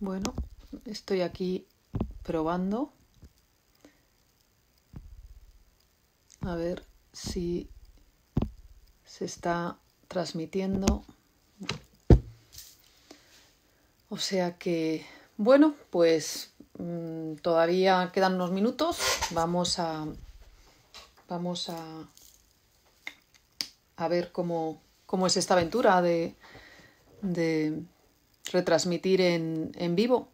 Bueno, estoy aquí probando. A ver si se está transmitiendo. O sea que, bueno, pues mm, todavía quedan unos minutos. Vamos a. Vamos a. A ver cómo, es esta aventura de, de retransmitir en, vivo.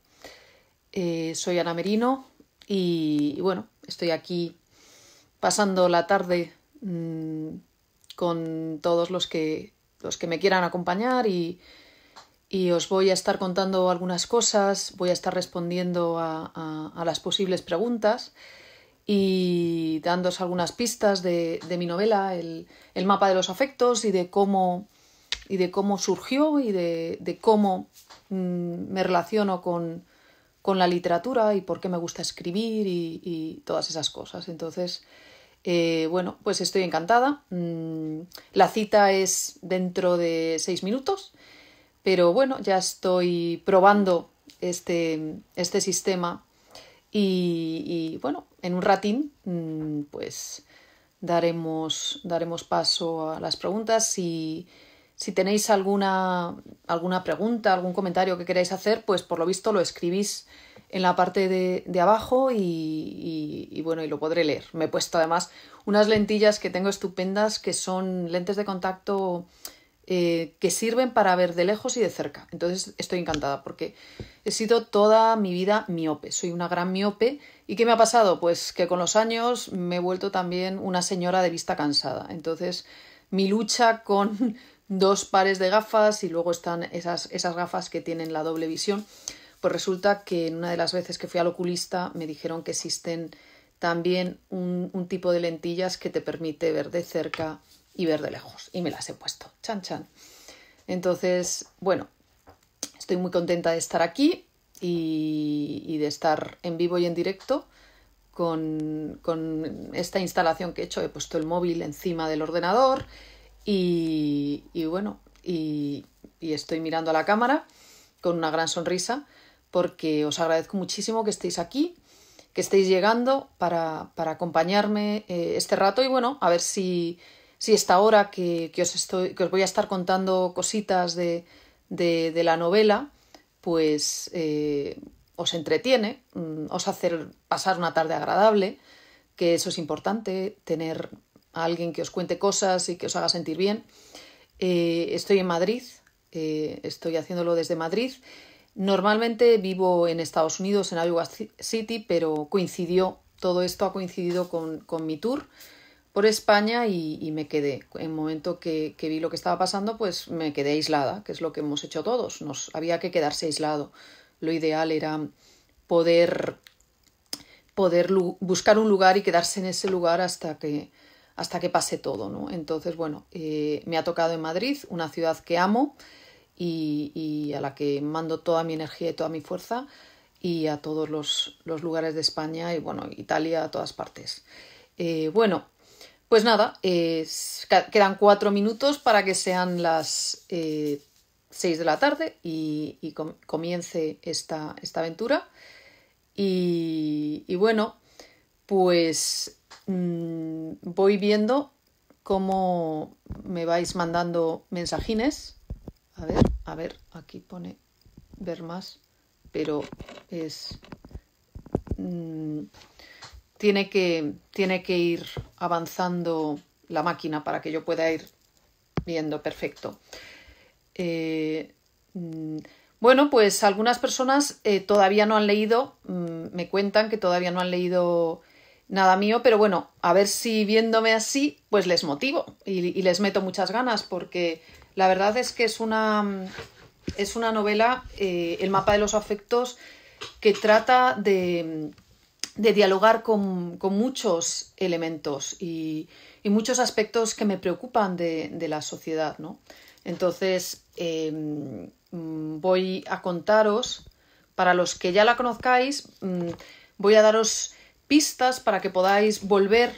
Eh, soy Ana Merino y, bueno, estoy aquí pasando la tarde mm, con todos los que, los que me quieran acompañar y, y os voy a estar contando algunas cosas, voy a estar respondiendo a, las posibles preguntas y dándos algunas pistas de, mi novela, el, mapa de los afectos y de cómo, y de cómo surgió y de, cómo mm, me relaciono con, la literatura y por qué me gusta escribir y, y todas esas cosas. Entonces, eh, bueno, pues estoy encantada. Mm, la cita es dentro de seis minutos pero bueno, ya estoy probando este, este sistema y, bueno, en un ratín mm, pues daremos, daremos paso a las preguntas. Si, si tenéis alguna, alguna pregunta, algún comentario que queráis hacer, pues por lo visto lo escribís en la parte de, de abajo y, y, bueno, y lo podré leer. Me he puesto además unas lentillas que tengo estupendas que son lentes de contacto eh, que sirven para ver de lejos y de cerca. Entonces estoy encantada porque he sido toda mi vida miope, soy una gran miope. ¿Y qué me ha pasado? Pues que con los años me he vuelto también una señora de vista cansada. Entonces mi lucha con dos pares de gafas y luego están esas, esas gafas que tienen la doble visión, pues resulta que en una de las veces que fui al oculista me dijeron que existen también un tipo de lentillas que te permite ver de cerca y ver de lejos. Y me las he puesto. Chan, chan. Entonces, bueno, estoy muy contenta de estar aquí y, de estar en vivo y en directo. Con, con, esta instalación que he hecho, he puesto el móvil encima del ordenador y, bueno, y, estoy mirando a la cámara con una gran sonrisa porque os agradezco muchísimo que estéis aquí, que estéis llegando para, para acompañarme eh, este rato y bueno, a ver si si esta hora que, os, estoy, que os voy a estar contando cositas de, la novela, pues eh, os entretiene, mm, os hace pasar una tarde agradable, que eso es importante, tener a alguien que os cuente cosas y que os haga sentir bien. Eh, estoy en Madrid, eh, estoy haciéndolo desde Madrid. Normalmente vivo en Estados Unidos, en Iowa City, pero coincidió, todo esto ha coincidido con mi tour por España y, me quedé. En el momento que, vi lo que estaba pasando, pues me quedé aislada, que es lo que hemos hecho todos. Nos había que quedarse aislado. Lo ideal era poder poder buscar un lugar y quedarse en ese lugar hasta que hasta que pase todo, ¿no? Entonces, bueno, eh, me ha tocado en Madrid, una ciudad que amo y, a la que mando toda mi energía y toda mi fuerza y a todos los, los lugares de España y, bueno, Italia, a todas partes. Eh, bueno, pues nada, quedan cuatro minutos para que sean las eh, seis de la tarde y, comience esta, esta aventura. Y, bueno, pues mm, voy viendo cómo me vais mandando mensajines. A ver, a ver, aquí pone ver más, pero es... Mm, tiene que, tiene que ir avanzando la máquina para que yo pueda ir viendo perfecto. Eh, mm, bueno, pues algunas personas eh, todavía no han leído, mm, me cuentan que todavía no han leído nada mío, pero bueno, a ver si viéndome así, pues les motivo y, les meto muchas ganas, porque la verdad es que es una, es una novela, eh, El mapa de los afectos, que trata de, de dialogar con, muchos elementos y, muchos aspectos que me preocupan de, la sociedad, ¿no? Entonces, em, voy a contaros, para los que ya la conozcáis, mm, voy a daros pistas para que podáis volver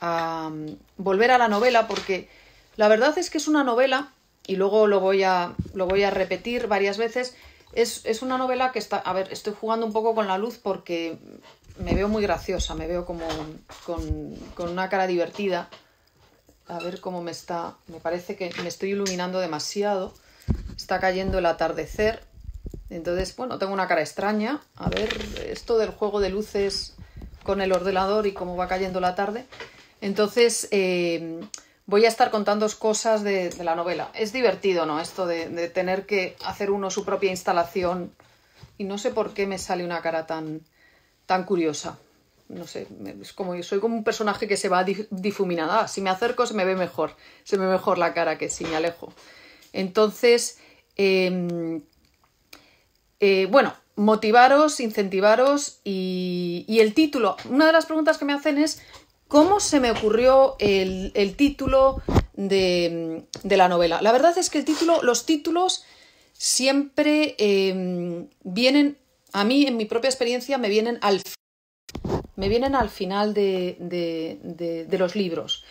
a, volver a la novela, porque la verdad es que es una novela, y luego lo voy a, lo voy a repetir varias veces, es, es, una novela que está, a ver, estoy jugando un poco con la luz porque me veo muy graciosa, me veo como con, una cara divertida. A ver cómo me está, me parece que me estoy iluminando demasiado. Está cayendo el atardecer. Entonces, bueno, tengo una cara extraña. A ver, esto del juego de luces con el ordenador y cómo va cayendo la tarde. Entonces, eh, voy a estar contando cosas de, la novela. Es divertido, ¿no? Esto de, de, tener que hacer uno su propia instalación. Y no sé por qué me sale una cara tan, tan curiosa. No sé, es como yo soy como un personaje que se va difuminada. Si me acerco se me ve mejor, se me ve mejor la cara que si me alejo. Entonces, em, eh, bueno, motivaros, incentivaros y, y, el título. Una de las preguntas que me hacen es cómo se me ocurrió el, título de, la novela. La verdad es que el título, los títulos siempre em, vienen a mí, en mi propia experiencia, me vienen al, me vienen al final de, los libros.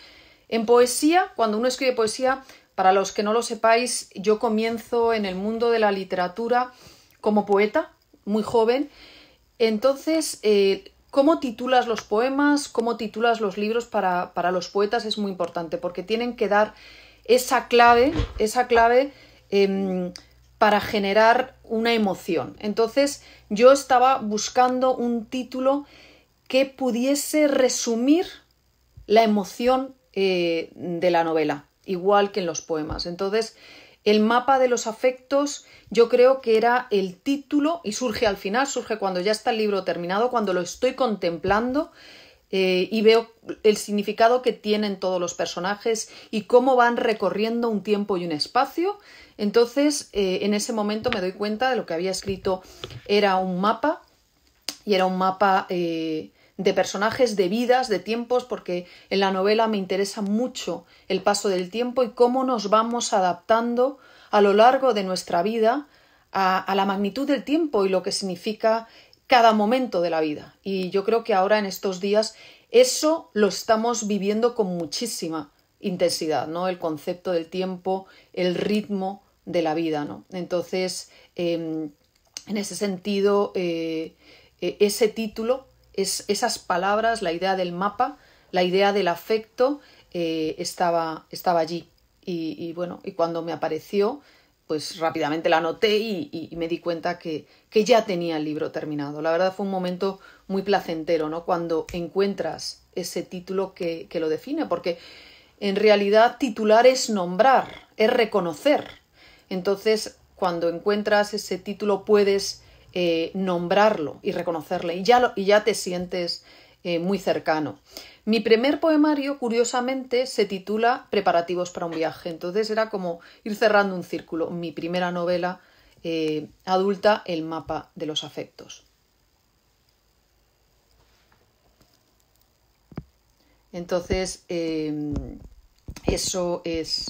En poesía, cuando uno escribe poesía, para los que no lo sepáis, yo comienzo en el mundo de la literatura como poeta, muy joven. Entonces, eh, cómo titulas los poemas, cómo titulas los libros para, los poetas es muy importante, porque tienen que dar esa clave, esa clave em, para generar una emoción. Entonces yo estaba buscando un título que pudiese resumir la emoción eh, de la novela, igual que en los poemas. Entonces, el mapa de los afectos yo creo que era el título y surge al final, surge cuando ya está el libro terminado, cuando lo estoy contemplando eh, y veo el significado que tienen todos los personajes y cómo van recorriendo un tiempo y un espacio. Entonces, eh, en ese momento me doy cuenta de lo que había escrito era un mapa y era un mapa eh, de personajes, de vidas, de tiempos, porque en la novela me interesa mucho el paso del tiempo y cómo nos vamos adaptando a lo largo de nuestra vida a, a la magnitud del tiempo y lo que significa cada momento de la vida. Y yo creo que ahora en estos días eso lo estamos viviendo con muchísima intensidad, ¿no? El concepto del tiempo, el ritmo de la vida, ¿no? Entonces, em, en ese sentido, eh, e-, ese título, esas palabras, la idea del mapa, la idea del afecto, eh, estaba, estaba allí. Y, y bueno, y cuando me apareció, pues rápidamente la anoté y, me di cuenta que, que, ya tenía el libro terminado. La verdad fue un momento muy placentero, ¿no? Cuando encuentras ese título que, lo define, porque en realidad titular es nombrar, es reconocer. Entonces, cuando encuentras ese título puedes eh, nombrarlo y reconocerle y ya, y ya te sientes eh, muy cercano. Mi primer poemario, curiosamente, se titula Preparativos para un viaje. Entonces era como ir cerrando un círculo. Mi primera novela eh, adulta, El mapa de los afectos. Entonces, eh, eso es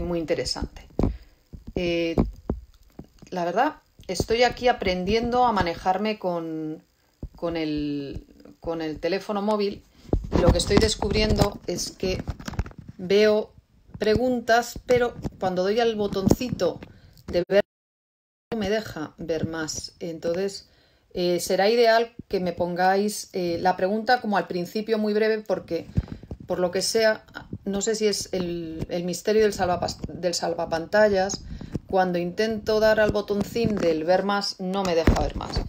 muy interesante. la verdad, estoy aquí aprendiendo a manejarme con, con el, con el teléfono móvil, lo que estoy descubriendo es que veo preguntas, pero cuando doy al botoncito de ver, no me deja ver más. Entonces, eh, será ideal que me pongáis eh, la pregunta como al principio muy breve porque por lo que sea, no sé si es el, misterio del, del, salvapantallas, cuando intento dar al botoncín del ver más no me deja ver más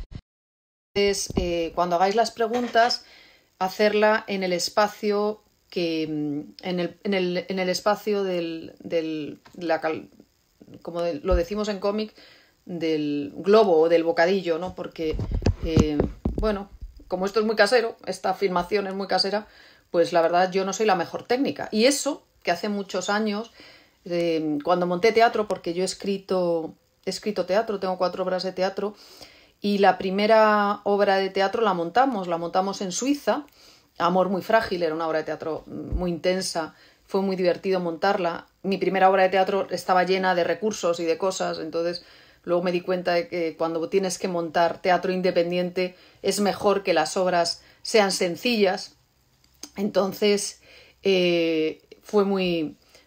es eh, cuando hagáis las preguntas, hacerla en el espacio que mm, en el, espacio del, la, como lo decimos en cómic, del globo o del bocadillo, ¿no? Porque, eh, bueno, como esto es muy casero, esta afirmación es muy casera, pues la verdad yo no soy la mejor técnica. Y eso, que hace muchos años, eh, cuando monté teatro, porque yo he escrito, he escrito teatro, tengo cuatro obras de teatro, y la primera obra de teatro la montamos, la montamos en Suiza. Amor muy frágil, era una obra de teatro muy intensa, fue muy divertido montarla. Mi primera obra de teatro estaba llena de recursos y de cosas, entonces luego me di cuenta de que cuando tienes que montar teatro independiente es mejor que las obras sean sencillas. Entonces eh, fue,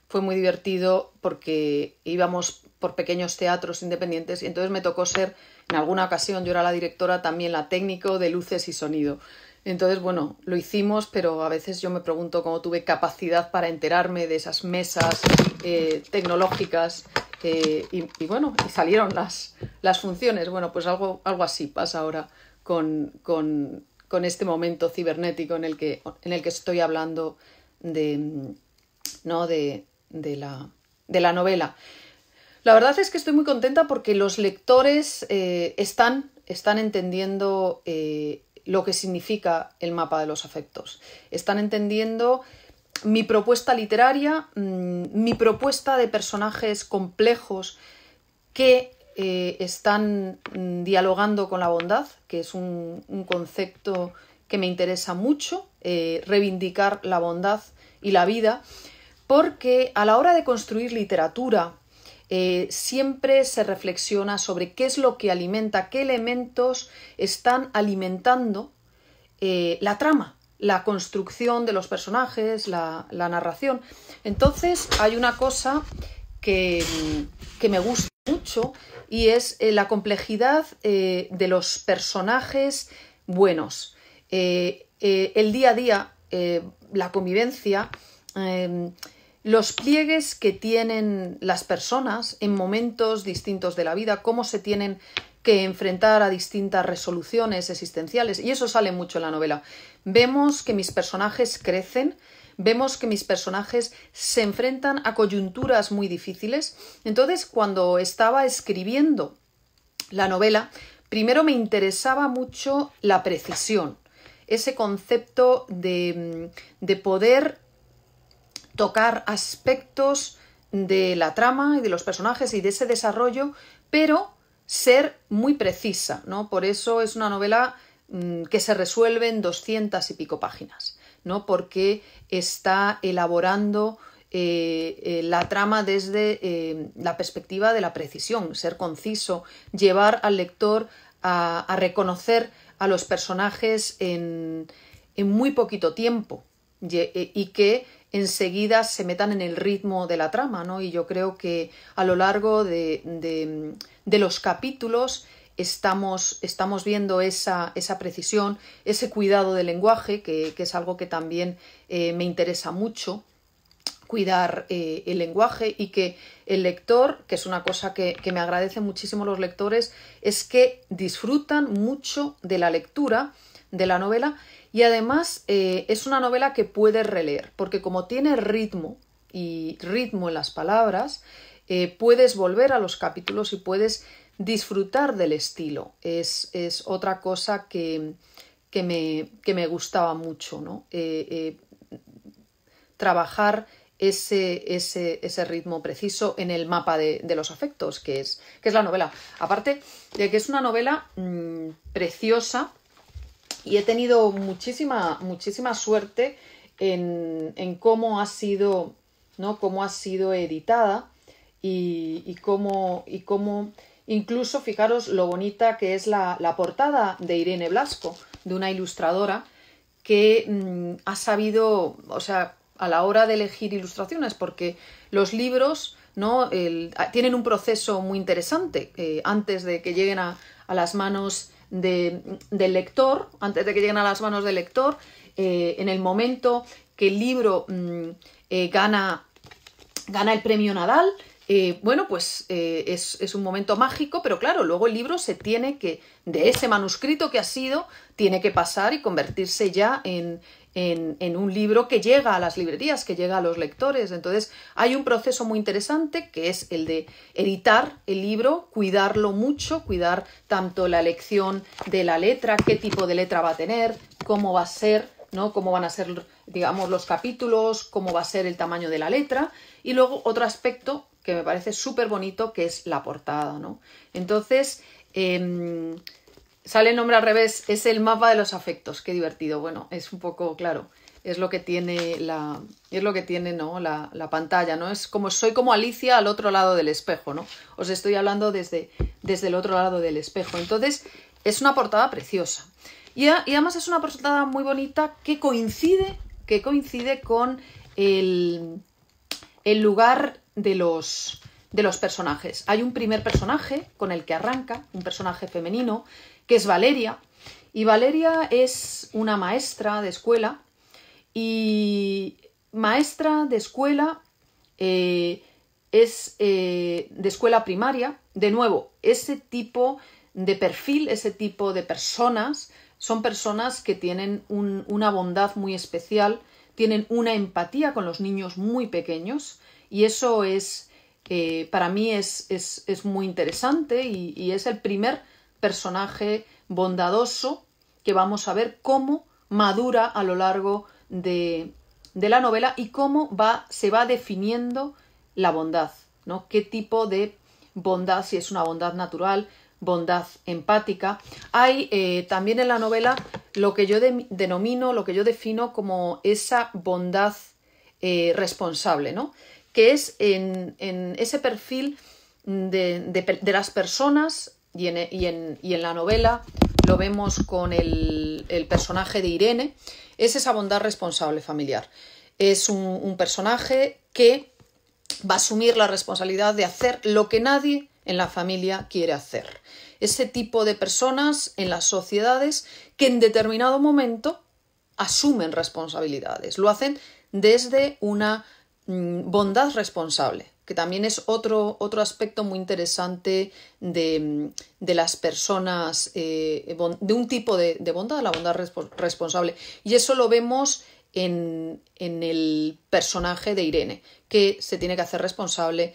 fue muy divertido porque íbamos por pequeños teatros independientes y entonces me tocó ser en alguna ocasión yo era la directora, también la técnico de luces y sonido. Entonces, bueno, lo hicimos, pero a veces yo me pregunto cómo tuve capacidad para enterarme de esas mesas eh, tecnológicas eh, y, bueno, y salieron las, funciones. Bueno, pues algo, así pasa ahora con, este momento cibernético en el que, estoy hablando de, ¿no? de, la, de la novela. La verdad es que estoy muy contenta porque los lectores eh, están, están, entendiendo eh, lo que significa el mapa de los afectos. Están entendiendo mi propuesta literaria, mm, mi propuesta de personajes complejos que eh, están mm, dialogando con la bondad, que es un concepto que me interesa mucho, reivindicar la bondad y la vida, porque a la hora de construir literatura, eh, siempre se reflexiona sobre qué es lo que alimenta, qué elementos están alimentando eh, la trama, la construcción de los personajes, la, narración. Entonces hay una cosa que, me gusta mucho y es eh, la complejidad de los personajes buenos. el día a día, la convivencia, los pliegues que tienen las personas en momentos distintos de la vida, cómo se tienen que enfrentar a distintas resoluciones existenciales. Y eso sale mucho en la novela. Vemos que mis personajes crecen, vemos que mis personajes se enfrentan a coyunturas muy difíciles. Entonces, cuando estaba escribiendo la novela, primero me interesaba mucho la precisión, ese concepto de, de poder tocar aspectos de la trama y de los personajes y de ese desarrollo, pero ser muy precisa, ¿no? Por eso es una novela mm, que se resuelve en doscientas y pico páginas, ¿no? Porque está elaborando eh, eh, la trama desde eh, la perspectiva de la precisión, ser conciso, llevar al lector a, reconocer a los personajes en, muy poquito tiempo y que enseguida se metan en el ritmo de la trama, ¿no? Y yo creo que a lo largo de, los capítulos estamos, estamos viendo esa, esa, precisión, ese cuidado del lenguaje, que, es algo que también eh, me interesa mucho cuidar eh, el lenguaje y que el lector, que es una cosa que, que, me agradecen muchísimo los lectores, es que disfrutan mucho de la lectura de la novela y además eh, es una novela que puedes releer, porque como tiene ritmo y ritmo en las palabras, eh, puedes volver a los capítulos y puedes disfrutar del estilo. Es, otra cosa que, que, me, gustaba mucho, ¿no? Eh, trabajar ese, ritmo preciso en el mapa de, los afectos, que es, que es, la novela. Aparte de que es una novela mm, preciosa, y he tenido muchísima, muchísima suerte en, cómo ha sido, ¿no? Cómo ha sido editada y, cómo, y cómo, incluso fijaros lo bonita que es la, la portada de Irene Blasco, de una ilustradora que mm, ha sabido, o sea, a la hora de elegir ilustraciones, porque los libros ¿no? tienen un proceso muy interesante eh, antes de que lleguen a, a las manos del lector, antes de que lleguen a las manos del lector, eh, en el momento que el libro mm, eh, gana, gana el premio Nadal, eh, bueno, pues es, un momento mágico, pero claro, luego el libro se tiene que, de ese manuscrito que ha sido, tiene que pasar y convertirse ya en, en, un libro que llega a las librerías, que llega a los lectores. Entonces hay un proceso muy interesante que es el de editar el libro, cuidarlo mucho, cuidar tanto la elección de la letra, qué tipo de letra va a tener, cómo va a ser, ¿no? cómo van a ser digamos los capítulos, cómo va a ser el tamaño de la letra y luego otro aspecto que me parece súper bonito que es la portada. ¿no? Entonces, em, sale el nombre al revés, es el mapa de los afectos, qué divertido. Bueno, es un poco, claro, es lo que tiene la, es lo que tiene, La, pantalla, ¿no? Es como, soy como Alicia al otro lado del espejo, ¿no? Os estoy hablando desde, desde el otro lado del espejo. Entonces, es una portada preciosa. Y, además es una portada muy bonita que coincide, que coincide con el, el lugar de los, de los personajes. Hay un primer personaje con el que arranca, un personaje femenino, que es Valeria. Y Valeria es una maestra de escuela y maestra de escuela eh, es eh, de escuela primaria. De nuevo, ese tipo de perfil, ese tipo de personas son personas que tienen una bondad muy especial, tienen una empatía con los niños muy pequeños y eso es, eh, para mí es, muy interesante y es el primer personaje bondadoso que vamos a ver cómo madura a lo largo de, la novela y cómo va, se va definiendo la bondad, ¿no? ¿Qué tipo de bondad, si es una bondad natural, bondad empática? Hay eh, también en la novela lo que yo denomino, lo que yo defino como esa bondad eh, responsable, ¿no? Que es en, ese perfil de, de las personas y en, la novela lo vemos con el, personaje de Irene, es esa bondad responsable familiar. Es un personaje que va a asumir la responsabilidad de hacer lo que nadie en la familia quiere hacer. Ese tipo de personas en las sociedades que en determinado momento asumen responsabilidades, lo hacen desde una mm, bondad responsable, que también es otro, otro aspecto muy interesante de, mm, las personas, eh, de un tipo de, de, bondad, la bondad responsable. Y eso lo vemos en, en el personaje de Irene, que se tiene que hacer responsable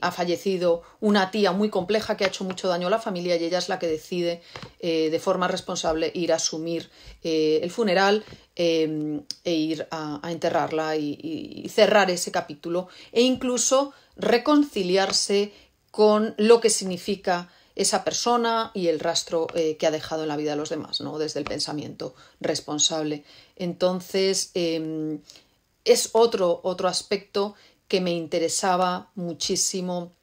ha fallecido una tía muy compleja que ha hecho mucho daño a la familia y ella es la que decide eh, de forma responsable ir a asumir eh, el funeral em, e ir a, enterrarla y, cerrar ese capítulo e incluso reconciliarse con lo que significa esa persona y el rastro eh, que ha dejado en la vida de los demás, ¿no? Desde el pensamiento responsable. Entonces, em, es otro, otro aspecto que me interesaba muchísimo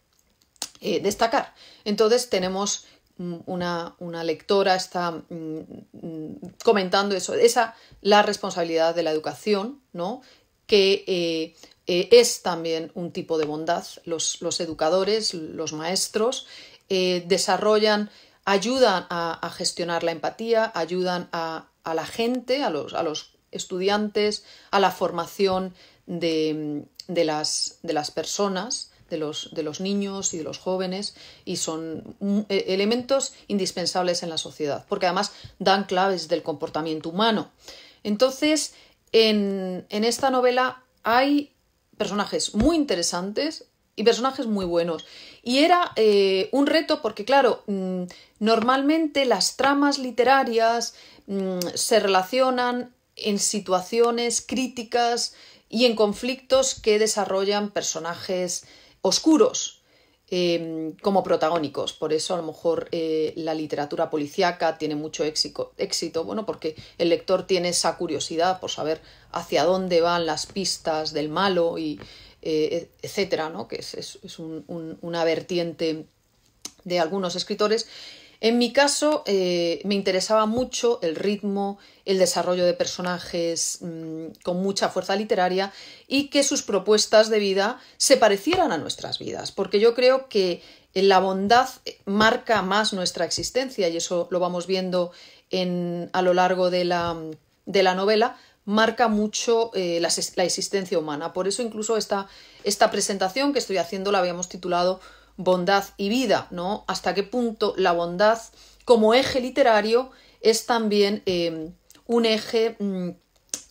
eh, destacar. Entonces tenemos mm, una, una, lectora está mm, comentando eso, esa la responsabilidad de la educación, ¿no? que eh, eh, es también un tipo de bondad. Los, educadores, los maestros, desarrollan, ayudan a, gestionar la empatía, ayudan a, a la gente, a los, a los, estudiantes, a la formación de, mm, de las, de las personas, de los, niños y de los jóvenes, y son mm, e, elementos indispensables en la sociedad, porque además dan claves del comportamiento humano. Entonces, en, esta novela hay personajes muy interesantes y personajes muy buenos. Y era eh, un reto porque, claro, mm, normalmente las tramas literarias mm, se relacionan en situaciones críticas y en conflictos que desarrollan personajes oscuros em, como protagónicos. Por eso a lo mejor eh, la literatura policiaca tiene mucho éxito, bueno, porque el lector tiene esa curiosidad por saber hacia dónde van las pistas del malo y eh, e, etcétera, ¿no? que es, una vertiente de algunos escritores en mi caso, eh, me interesaba mucho el ritmo, el desarrollo de personajes mm, con mucha fuerza literaria y que sus propuestas de vida se parecieran a nuestras vidas, porque yo creo que la bondad marca más nuestra existencia y eso lo vamos viendo a lo largo de la, novela, marca mucho eh, la, existencia humana. Por eso incluso esta presentación que estoy haciendo la habíamos titulado bondad y vida, ¿no? Hasta qué punto la bondad como eje literario es también eh, un eje mm,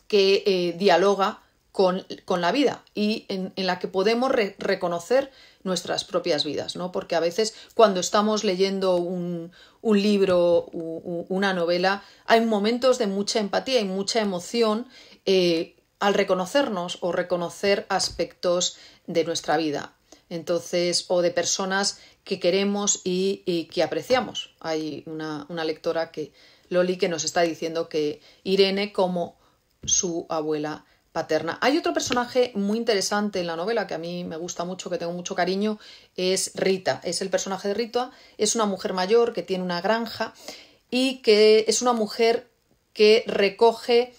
que eh, dialoga con, la vida y en, la que podemos reconocer nuestras propias vidas, ¿no? Porque a veces cuando estamos leyendo un, libro, o una novela, hay momentos de mucha empatía y mucha emoción eh, al reconocernos o reconocer aspectos de nuestra vida entonces, o de personas que queremos y, que apreciamos. Hay una, una, lectora que, Loli, que nos está diciendo que Irene como su abuela paterna. Hay otro personaje muy interesante en la novela que a mí me gusta mucho, que tengo mucho cariño, es Rita. Es el personaje de Rita, es una mujer mayor que tiene una granja y que es una mujer que recoge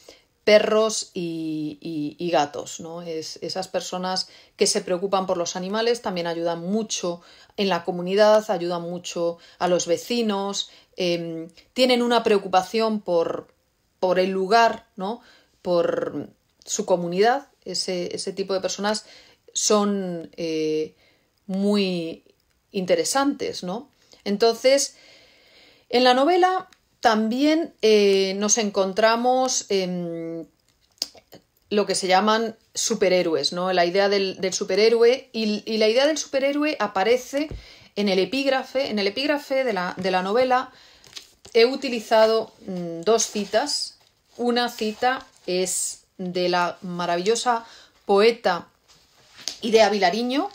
perros y, gatos. ¿no? Es, esas personas que se preocupan por los animales también ayudan mucho en la comunidad, ayudan mucho a los vecinos, em, tienen una preocupación por, por el lugar, ¿no? por su comunidad. Ese, tipo de personas son eh, muy interesantes, ¿no? Entonces, en la novela también eh, nos encontramos en em, lo que se llaman superhéroes, ¿no? La idea del, superhéroe y, la idea del superhéroe aparece en el epígrafe, en el epígrafe de la, novela he utilizado mm, dos citas. Una cita es de la maravillosa poeta Idea Vilariño.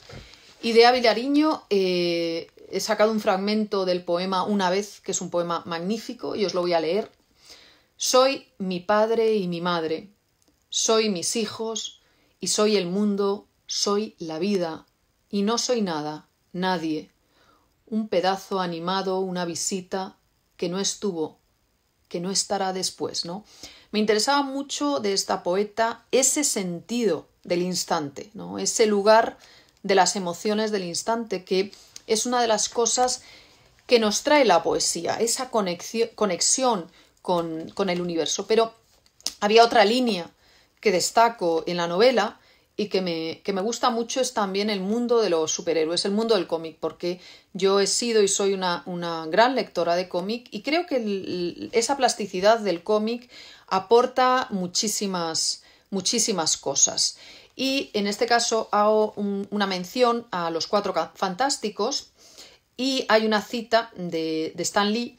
Idea Vilariño eh, he sacado un fragmento del poema Una vez, que es un poema magnífico, y os lo voy a leer. Soy mi padre y mi madre, soy mis hijos, y soy el mundo, soy la vida, y no soy nada, nadie, un pedazo animado, una visita que no estuvo, que no estará después, ¿no? Me interesaba mucho de esta poeta ese sentido del instante, ¿no? Ese lugar de las emociones del instante que es una de las cosas que nos trae la poesía, esa conexión con, el universo. Pero había otra línea que destaco en la novela y que me, gusta mucho es también el mundo de los superhéroes, el mundo del cómic, porque yo he sido y soy una, gran lectora de cómic y creo que esa plasticidad del cómic aporta muchísimas, muchísimas cosas. Y en este caso hago una mención a los cuatro fantásticos y hay una cita de, Stan Lee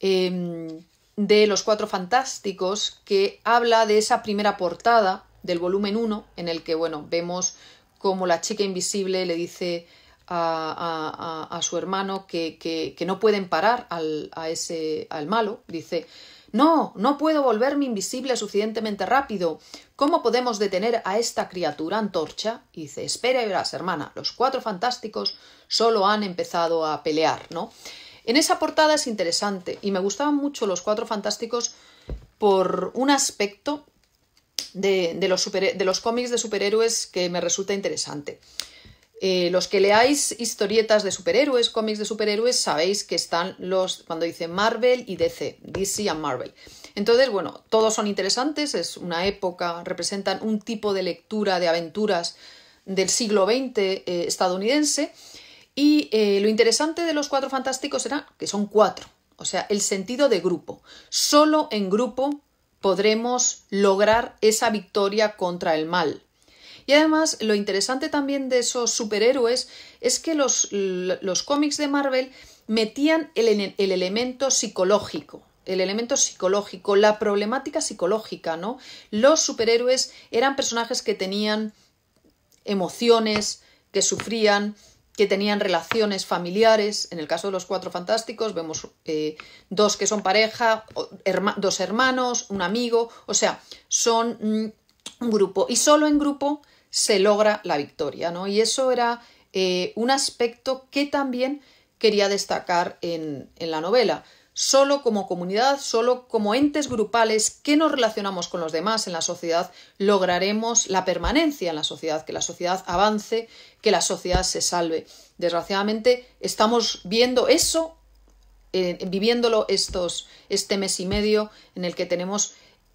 em, de los cuatro fantásticos que habla de esa primera portada del volumen 1 en el que bueno, vemos como la chica invisible le dice a, su hermano que, no pueden parar al, a ese, al malo. Dice, no, no puedo volverme invisible suficientemente rápido. ¿Cómo podemos detener a esta criatura antorcha? dice, espera y verás, hermana, los cuatro fantásticos solo han empezado a pelear, ¿no? En esa portada es interesante y me gustaban mucho los cuatro fantásticos por un aspecto de los cómics de superhéroes que me resulta interesante. Eh, los que leáis historietas de superhéroes, cómics de superhéroes, sabéis que están los, cuando dice Marvel y DC, DC y Marvel. Entonces, bueno, todos son interesantes, es una época, representan un tipo de lectura de aventuras del siglo XX eh, estadounidense. Y eh, lo interesante de los cuatro fantásticos era que son cuatro, o sea, el sentido de grupo. Solo en grupo podremos lograr esa victoria contra el mal, y además, lo interesante también de esos superhéroes es que los, cómics de Marvel metían el, elemento psicológico el elemento psicológico, la problemática psicológica, ¿no? Los superhéroes eran personajes que tenían emociones, que sufrían, que tenían relaciones familiares. En el caso de los cuatro fantásticos vemos eh, dos que son pareja, dos hermanos, un amigo, o sea, son mm, un grupo. Y solo en grupo se logra la victoria, ¿no? Y eso era eh, un aspecto que también quería destacar en, la novela. Solo como comunidad, solo como entes grupales que nos relacionamos con los demás en la sociedad, lograremos la permanencia en la sociedad, que la sociedad avance, que la sociedad se salve. Desgraciadamente estamos viendo eso, eh, viviéndolo estos, este mes y medio en el que tenemos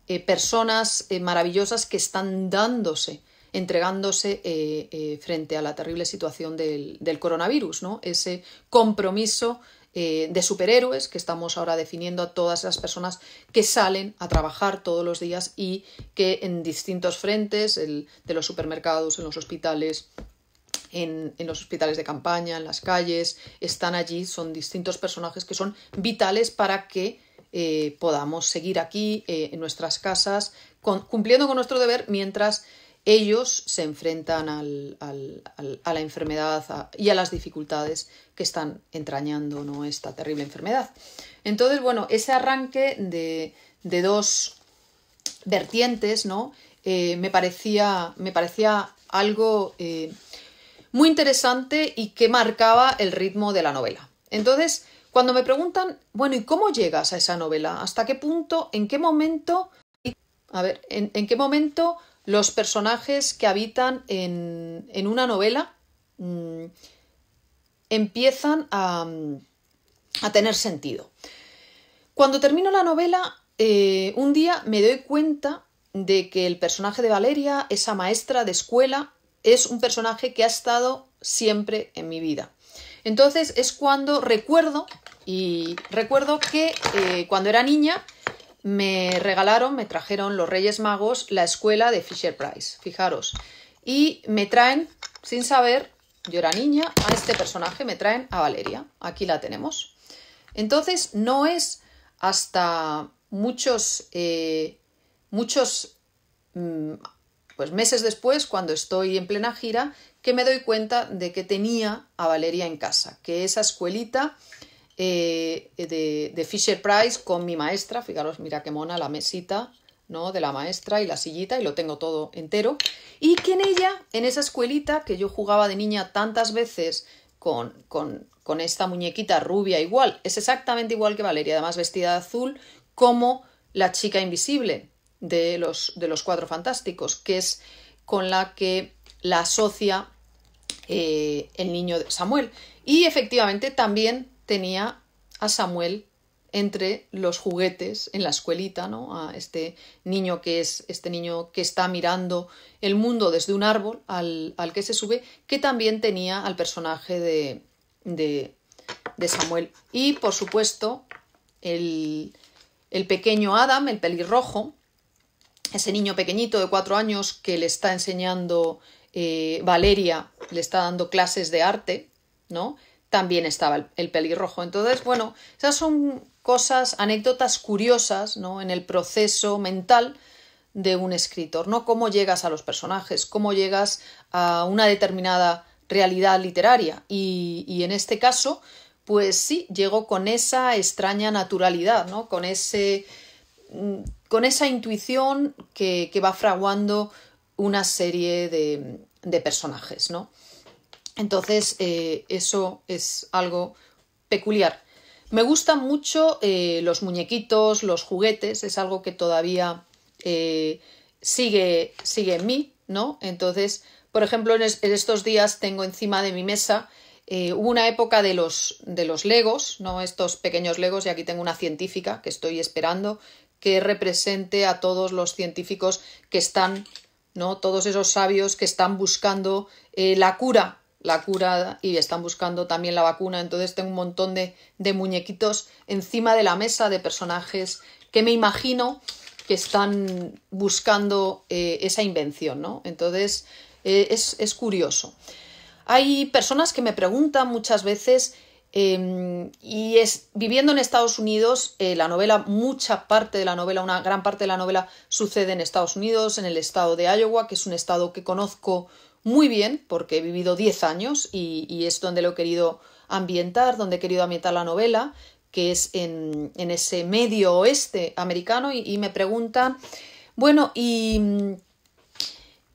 eh, personas maravillosas que están dándose entregándose eh, eh, frente a la terrible situación del, coronavirus, ¿no? Ese compromiso eh, de superhéroes que estamos ahora definiendo a todas las personas que salen a trabajar todos los días y que en distintos frentes, el, de los supermercados, en los hospitales, en, los hospitales de campaña, en las calles, están allí, son distintos personajes que son vitales para que podamos seguir aquí en nuestras casas, cumpliendo con nuestro deber mientras ellos se enfrentan a la enfermedad y a las dificultades que están entrañando esta terrible enfermedad. Entonces, bueno, ese arranque de, dos vertientes, ¿no? Eh, me, parecía, me parecía algo eh, muy interesante y que marcaba el ritmo de la novela. Entonces, cuando me preguntan, bueno, ¿y cómo llegas a esa novela? ¿Hasta qué punto? ¿En qué momento? A ver, en qué momento los personajes que habitan en, una novela mm, empiezan a, tener sentido. Cuando termino la novela, eh, un día me doy cuenta de que el personaje de Valeria, esa maestra de escuela, es un personaje que ha estado siempre en mi vida. Entonces es cuando recuerdo, y recuerdo que eh, cuando era niña, me regalaron, me trajeron los Reyes Magos la escuela de Fisher Price, fijaros. Y me traen, sin saber, yo era niña, a este personaje me traen a Valeria. Aquí la tenemos. Entonces, no es hasta muchos, eh, muchos mm, pues meses después, cuando estoy en plena gira, que me doy cuenta de que tenía a Valeria en casa, que esa escuelita eh, de, Fisher Price con mi maestra. Fijaros, mira qué mona la mesita ¿no? de la maestra y la sillita, y lo tengo todo entero. Y que en ella, en esa escuelita que yo jugaba de niña tantas veces con, con, esta muñequita rubia igual, es exactamente igual que Valeria, además vestida de azul, como la chica invisible de los, de los cuatro fantásticos, que es con la que la asocia eh, el niño de Samuel. Y efectivamente también tenía a Samuel entre los juguetes en la escuelita, ¿no? A este niño que es este niño que está mirando el mundo desde un árbol al, que se sube, que también tenía al personaje de, de, Samuel. Y por supuesto, el, el pequeño Adam, el pelirrojo, ese niño pequeñito de cuatro años que le está enseñando eh, Valeria, le está dando clases de arte, ¿no? también estaba el, pelirrojo. Entonces, bueno, esas son cosas, anécdotas curiosas, ¿no? En el proceso mental de un escritor, ¿no? Cómo llegas a los personajes, cómo llegas a una determinada realidad literaria. Y, y en este caso, pues sí, llegó con esa extraña naturalidad, ¿no? Con ese. Mm, con esa intuición que, que va fraguando una serie de, de personajes, ¿no? Entonces, eh, eso es algo peculiar. Me gustan mucho eh, los muñequitos, los juguetes, es algo que todavía eh, sigue, sigue en mí, ¿no? Entonces, por ejemplo, en, estos días tengo encima de mi mesa, una época de los, de los legos, ¿no? Estos pequeños legos, y aquí tengo una científica que estoy esperando que represente a todos los científicos que están, ¿no? Todos esos sabios que están buscando la cura la cura y están buscando también la vacuna. Entonces tengo un montón de, muñequitos encima de la mesa de personajes que me imagino que están buscando eh, esa invención, ¿no? Entonces eh, es, curioso. Hay personas que me preguntan muchas veces, em, y es, viviendo en Estados Unidos, eh, la novela, mucha parte de la novela, una gran parte de la novela sucede en Estados Unidos, en el estado de Iowa, que es un estado que conozco muy bien, porque he vivido 10 años y, es donde lo he querido ambientar, donde he querido ambientar la novela, que es en, en ese medio oeste americano, y, me pregunta, bueno, y,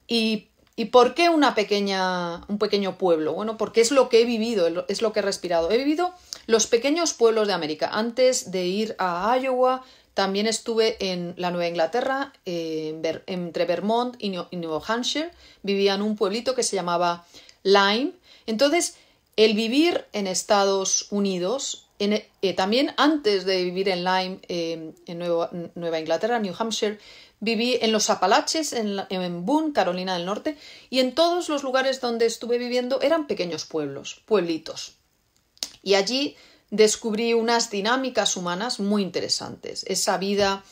y, y, por qué una pequeña, un pequeño pueblo? Bueno, porque es lo que he vivido, es lo que he respirado. He vivido los pequeños pueblos de América. Antes de ir a Iowa, también estuve en la Nueva Inglaterra, eh, entre Vermont y, New Nuevo Hampshire. Vivía en un pueblito que se llamaba Lyme. Entonces, el vivir en Estados Unidos, e, eh, también antes de vivir en Lyme, eh, en Nueva, Inglaterra, New Hampshire, viví en los Apalaches, en, en, Boone, Carolina del Norte, y en todos los lugares donde estuve viviendo eran pequeños pueblos, pueblitos. Y allí descubrí unas dinámicas humanas muy interesantes. Esa vida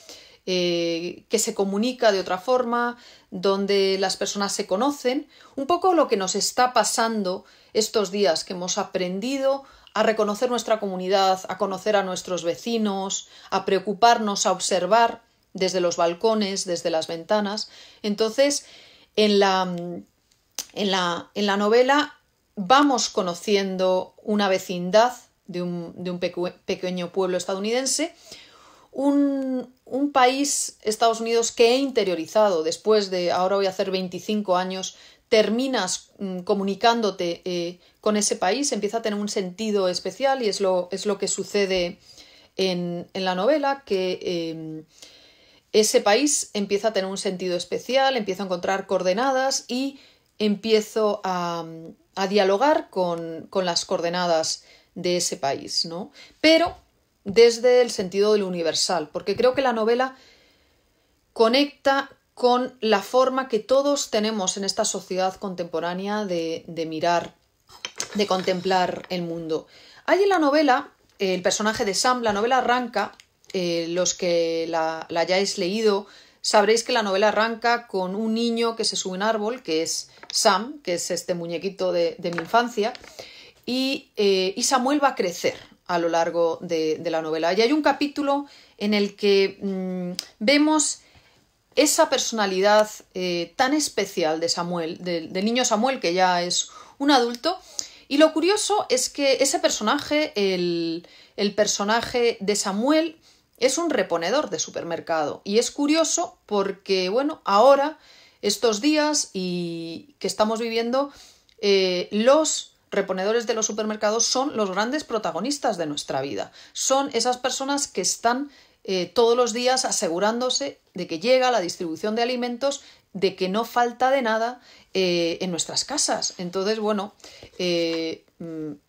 eh, que se comunica de otra forma, donde las personas se conocen, un poco lo que nos está pasando estos días, que hemos aprendido a reconocer nuestra comunidad, a conocer a nuestros vecinos, a preocuparnos, a observar desde los balcones, desde las ventanas. Entonces, en la, en la, en la novela vamos conociendo una vecindad de un, pequeño pueblo estadounidense, un, país, Estados Unidos, que he interiorizado después de, ahora voy a hacer 25 años, terminas mm, comunicándote eh, con ese país, empieza a tener un sentido especial y es lo, que sucede en, la novela, que em, ese país empieza a tener un sentido especial, empieza a encontrar coordenadas y empiezo a, dialogar con las coordenadas de ese país, ¿no? Pero desde el sentido del universal, porque creo que la novela conecta con la forma que todos tenemos en esta sociedad contemporánea de, mirar, de contemplar el mundo. Hay en la novela, el personaje de Sam, la novela arranca, eh, los que la, hayáis leído, sabréis que la novela arranca con un niño que se sube a un árbol, que es Sam, que es este muñequito de, de mi infancia, eh, y, Samuel va a crecer a lo largo de, la novela. Y hay un capítulo en el que mm, vemos esa personalidad eh, tan especial de Samuel, del niño Samuel, que ya es un adulto. Y lo curioso es que ese personaje, el, personaje de Samuel, es un reponedor de supermercado. Y es curioso porque, bueno, ahora, estos días y que estamos viviendo, eh, los reponedores de los supermercados son los grandes protagonistas de nuestra vida. Son esas personas que están eh, todos los días asegurándose de que llega la distribución de alimentos, de que no falta de nada eh, en nuestras casas. Entonces, bueno, eh, mm,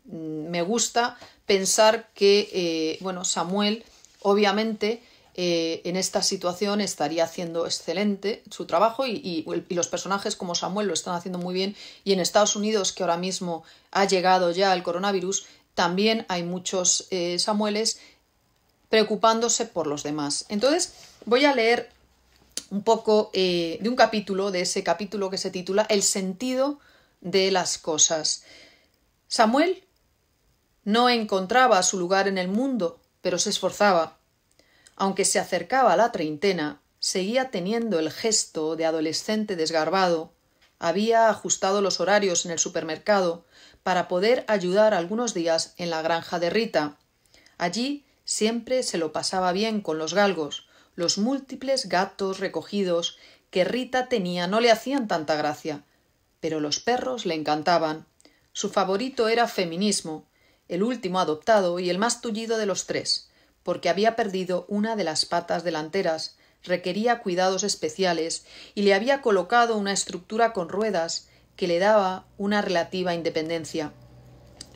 mm, me gusta pensar que, bueno, Samuel, obviamente, eh, en esta situación estaría haciendo excelente su trabajo y, los personajes como Samuel lo están haciendo muy bien y en Estados Unidos, que ahora mismo ha llegado ya el coronavirus, también hay muchos eh, Samueles preocupándose por los demás. Entonces, voy a leer un poco eh, de un capítulo, de ese capítulo que se titula El sentido de las cosas. Samuel no encontraba su lugar en el mundo, pero se esforzaba. Aunque se acercaba a la treintena, seguía teniendo el gesto de adolescente desgarbado. Había ajustado los horarios en el supermercado para poder ayudar algunos días en la granja de Rita. Allí siempre se lo pasaba bien con los galgos. Los múltiples gatos recogidos que Rita tenía no le hacían tanta gracia, pero los perros le encantaban. Su favorito era Feminismo, el último adoptado y el más tullido de los tres porque había perdido una de las patas delanteras, requería cuidados especiales y le había colocado una estructura con ruedas que le daba una relativa independencia.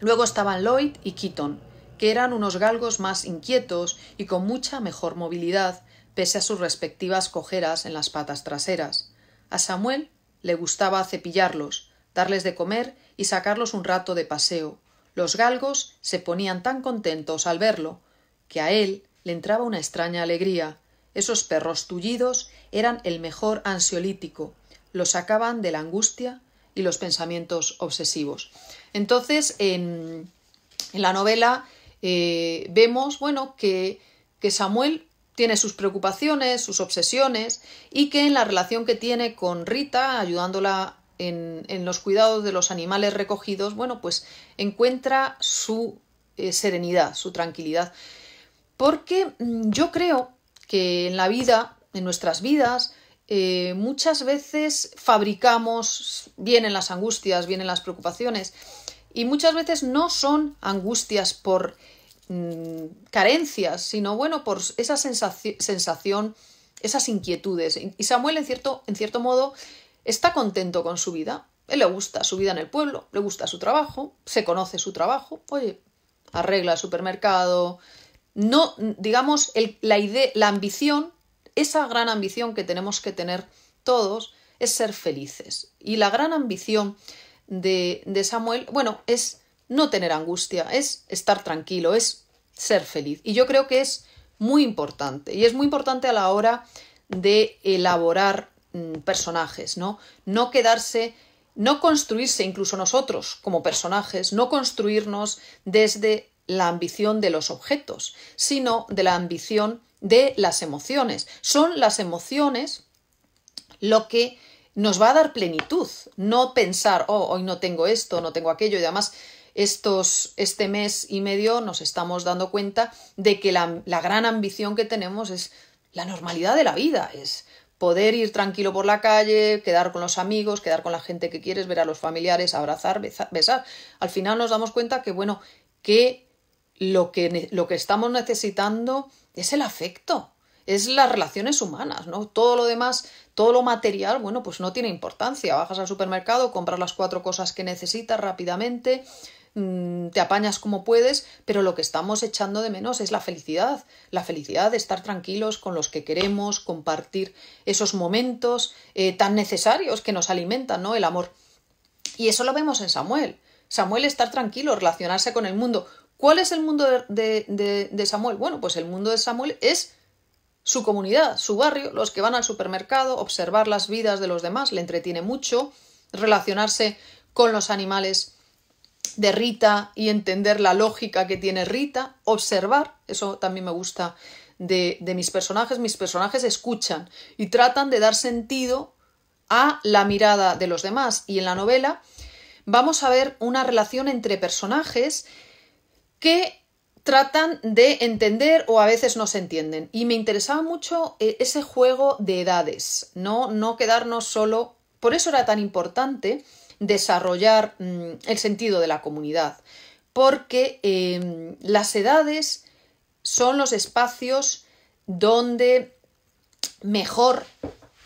Luego estaban Lloyd y Keaton, que eran unos galgos más inquietos y con mucha mejor movilidad, pese a sus respectivas cojeras en las patas traseras. A Samuel le gustaba cepillarlos, darles de comer y sacarlos un rato de paseo. Los galgos se ponían tan contentos al verlo, que a él le entraba una extraña alegría. Esos perros tullidos eran el mejor ansiolítico, los sacaban de la angustia y los pensamientos obsesivos. Entonces, en, la novela eh, vemos, bueno, que, que Samuel tiene sus preocupaciones, sus obsesiones y que en la relación que tiene con Rita, ayudándola en, los cuidados de los animales recogidos, bueno, pues encuentra su eh, serenidad, su tranquilidad. Porque mm, yo creo que en la vida, en nuestras vidas, eh, muchas veces fabricamos, vienen las angustias, vienen las preocupaciones, y muchas veces no son angustias por mm, carencias, sino bueno, por esa sensación, esas inquietudes. Y Samuel, en cierto, en cierto modo, está contento con su vida. Él le gusta su vida en el pueblo, le gusta su trabajo, se conoce su trabajo, oye, arregla el supermercado, no, digamos, la, idea, la ambición, esa gran ambición que tenemos que tener todos, es ser felices. Y la gran ambición de, Samuel, bueno, es no tener angustia, es estar tranquilo, es ser feliz. Y yo creo que es muy importante. Y es muy importante a la hora de elaborar mm, personajes, ¿no? No quedarse, no construirse incluso nosotros como personajes, no construirnos desde la ambición de los objetos, sino de la ambición de las emociones. Son las emociones lo que nos va a dar plenitud, no pensar, oh, hoy no tengo esto, no tengo aquello, y además estos, este mes y medio nos estamos dando cuenta de que la, la gran ambición que tenemos es la normalidad de la vida, es poder ir tranquilo por la calle, quedar con los amigos, quedar con la gente que quieres, ver a los familiares, abrazar, besar. Al final nos damos cuenta que, bueno, que lo que, lo que estamos necesitando es el afecto, es las relaciones humanas, ¿no? Todo lo demás, todo lo material, bueno, pues no tiene importancia. Bajas al supermercado, compras las cuatro cosas que necesitas rápidamente, mm, te apañas como puedes, pero lo que estamos echando de menos es la felicidad, la felicidad de estar tranquilos con los que queremos, compartir esos momentos eh, tan necesarios que nos alimentan, ¿no? El amor. Y eso lo vemos en Samuel. Samuel estar tranquilo, relacionarse con el mundo. ¿Cuál es el mundo de, Samuel? Bueno, pues el mundo de Samuel es su comunidad, su barrio, los que van al supermercado, observar las vidas de los demás, le entretiene mucho, relacionarse con los animales de Rita y entender la lógica que tiene Rita, observar, eso también me gusta de mis personajes, mis personajes escuchan y tratan de dar sentido a la mirada de los demás y en la novela vamos a ver una relación entre personajes que tratan de entender o a veces no se entienden. Y me interesaba mucho eh, ese juego de edades, no, no quedarnos solo. Por eso era tan importante desarrollar mm, el sentido de la comunidad, porque em, las edades son los espacios donde mejor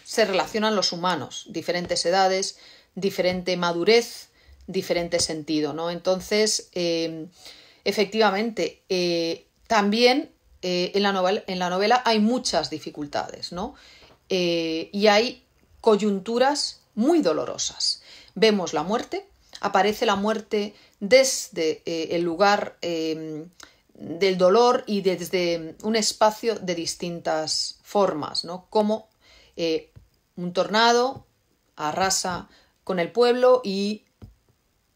se relacionan los humanos, diferentes edades, diferente madurez, diferente sentido, ¿no? Entonces, em, Efectivamente, eh, también eh, en, la novela, en, la novela, hay muchas dificultades, ¿no? Eh, y hay coyunturas muy dolorosas. Vemos la muerte, aparece la muerte desde el lugar em, del dolor y desde un espacio de distintas formas, ¿no? Como un tornado arrasa con el pueblo y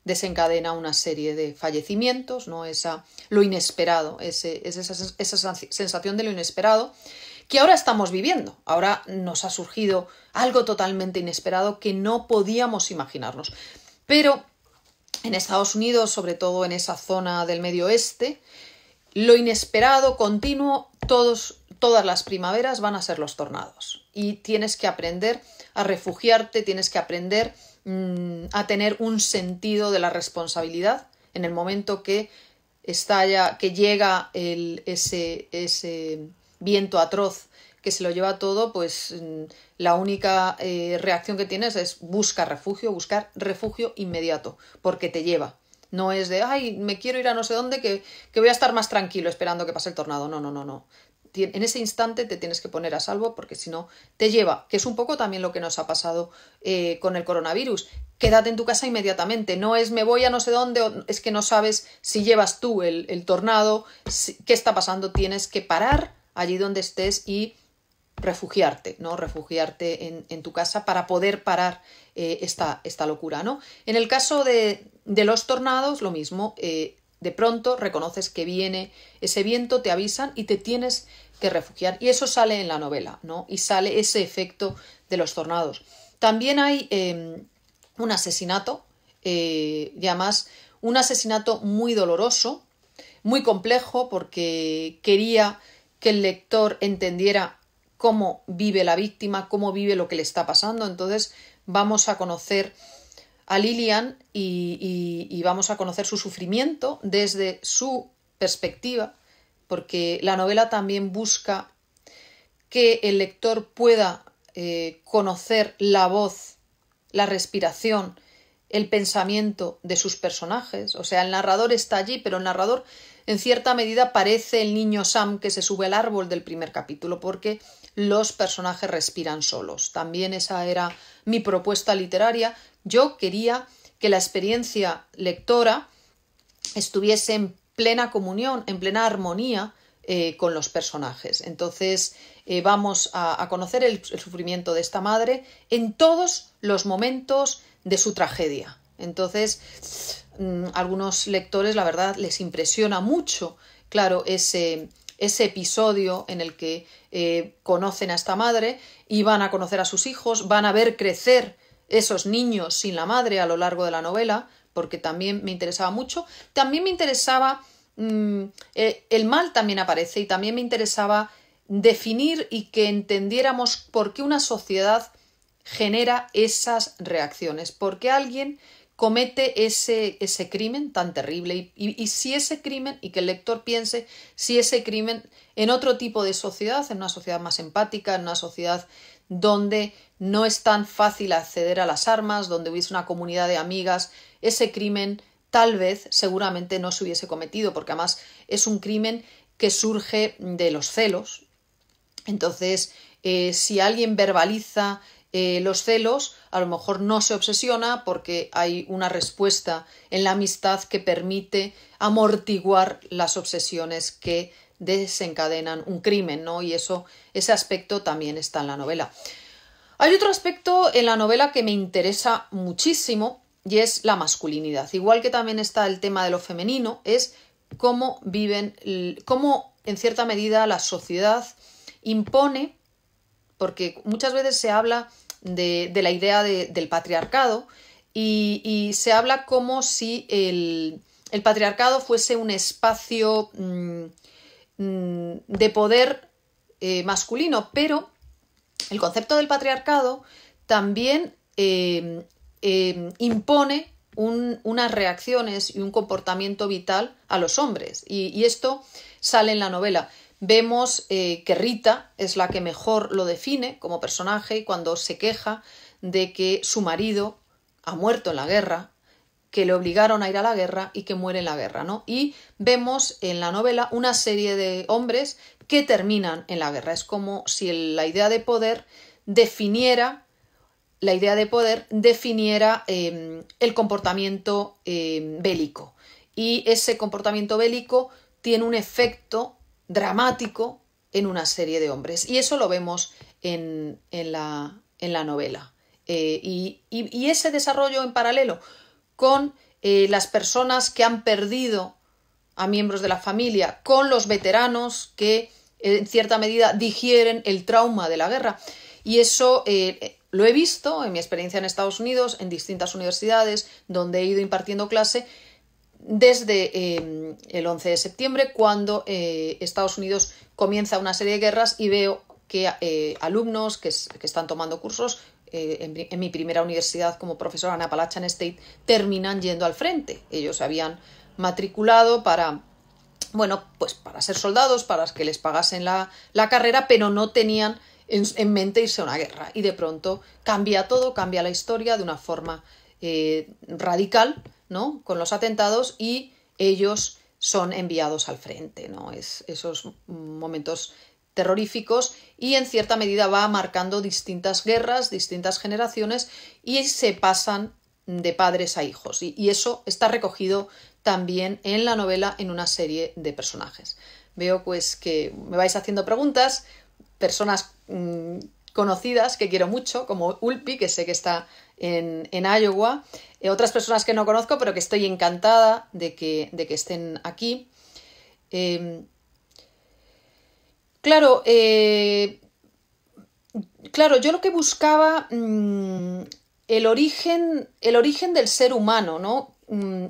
desencadena una serie de fallecimientos, ¿no? Esa, lo inesperado, esa, sensación de lo inesperado que ahora estamos viviendo. Ahora nos ha surgido algo totalmente inesperado que no podíamos imaginarnos. Pero en Estados Unidos, sobre todo en esa zona del medio oeste, lo inesperado, continuo, todos, todas las primaveras van a ser los tornados. Y tienes que aprender a refugiarte, tienes que aprender Mm, a tener un sentido de la responsabilidad en el momento que estalla, que llega el, ese, ese viento atroz que se lo lleva todo, pues mm, la única eh, reacción que tienes es buscar refugio, buscar refugio inmediato, porque te lleva. No es de, ay, me quiero ir a no sé dónde, que, que voy a estar más tranquilo esperando que pase el tornado. No, no, no, no en ese instante te tienes que poner a salvo porque si no te lleva, que es un poco también lo que nos ha pasado eh, con el coronavirus. Quédate en tu casa inmediatamente, no es me voy a no sé dónde, es que no sabes si llevas tú el, tornado, qué está pasando, tienes que parar allí donde estés y refugiarte, ¿no? Refugiarte en, tu casa para poder parar eh, esta, esta, locura, ¿no? En el caso de, de los tornados, lo mismo, eh, de pronto reconoces que viene ese viento, te avisan y te tienes que refugiar. Y eso sale en la novela, ¿no? Y sale ese efecto de los tornados. También hay em, un asesinato, eh, ya más, un asesinato muy doloroso, muy complejo, porque quería que el lector entendiera cómo vive la víctima, cómo vive lo que le está pasando. Entonces vamos a conocer a Lilian y vamos a conocer su sufrimiento desde su perspectiva porque la novela también busca que el lector pueda eh, conocer la voz, la respiración, el pensamiento de sus personajes. O sea, el narrador está allí, pero el narrador en cierta medida parece el niño Sam que se sube al árbol del primer capítulo, porque los personajes respiran solos. También esa era mi propuesta literaria. Yo quería que la experiencia lectora estuviese en plena comunión, en plena armonía eh, con los personajes. Entonces eh, vamos a, conocer el, sufrimiento de esta madre en todos los momentos de su tragedia. Entonces, mm, algunos lectores, la verdad, les impresiona mucho, claro, ese, episodio en el que eh, conocen a esta madre y van a conocer a sus hijos, van a ver crecer esos niños sin la madre a lo largo de la novela, porque también me interesaba mucho. También me interesaba, mm, e, el mal también aparece y también me interesaba definir y que entendiéramos por qué una sociedad genera esas reacciones, por qué alguien comete ese, crimen tan terrible y, y, si ese crimen, y que el lector piense si ese crimen en otro tipo de sociedad, en una sociedad más empática, en una sociedad donde no es tan fácil acceder a las armas, donde hubiese una comunidad de amigas ese crimen tal vez seguramente no se hubiese cometido, porque además es un crimen que surge de los celos. Entonces, eh, si alguien verbaliza eh, los celos, a lo mejor no se obsesiona porque hay una respuesta en la amistad que permite amortiguar las obsesiones que desencadenan un crimen, ¿no? Y eso, ese aspecto también está en la novela. Hay otro aspecto en la novela que me interesa muchísimo, y es la masculinidad. Igual que también está el tema de lo femenino, es cómo viven, cómo en cierta medida la sociedad impone, porque muchas veces se habla de, la idea del patriarcado y, se habla como si el, patriarcado fuese un espacio mm, mm, de poder eh, masculino, pero el concepto del patriarcado también eh, eh, impone unas reacciones y un comportamiento vital a los hombres. Y, esto sale en la novela. Vemos eh, que Rita es la que mejor lo define como personaje cuando se queja de que su marido ha muerto en la guerra, que le obligaron a ir a la guerra y que muere en la guerra, ¿no? Y vemos en la novela una serie de hombres que terminan en la guerra. Es como si la idea de poder definiera la idea de poder definiera em, el comportamiento em, bélico. Y ese comportamiento bélico tiene un efecto dramático en una serie de hombres. Y eso lo vemos en, la, novela. Eh, y, ese desarrollo en paralelo con eh, las personas que han perdido a miembros de la familia, con los veteranos que en cierta medida digieren el trauma de la guerra. Y eso eh, lo he visto en mi experiencia en Estados Unidos, en distintas universidades donde he ido impartiendo clase desde em, el 11 de septiembre, cuando eh, Estados Unidos comienza una serie de guerras y veo que eh, alumnos que, están tomando cursos eh, en, mi primera universidad como profesora en Appalachian State terminan yendo al frente. Ellos se habían matriculado para bueno, pues para ser soldados, para que les pagasen la carrera, pero no tenían en, mente irse a una guerra. Y de pronto cambia todo, cambia la historia de una forma eh, radical, ¿no? Con los atentados y ellos son enviados al frente, ¿no? Es, esos momentos terroríficos y en cierta medida va marcando distintas guerras, distintas generaciones y se pasan de padres a hijos. y, eso está recogido también en la novela en una serie de personajes. Veo pues que me vais haciendo preguntas, personas mm, conocidas que quiero mucho, como Ulpi, que sé que está en, Iowa, eh, otras personas que no conozco, pero que estoy encantada de que, de que estén aquí. Em, claro, eh, claro, yo lo que buscaba mm, el, origen, el origen del ser humano, mm,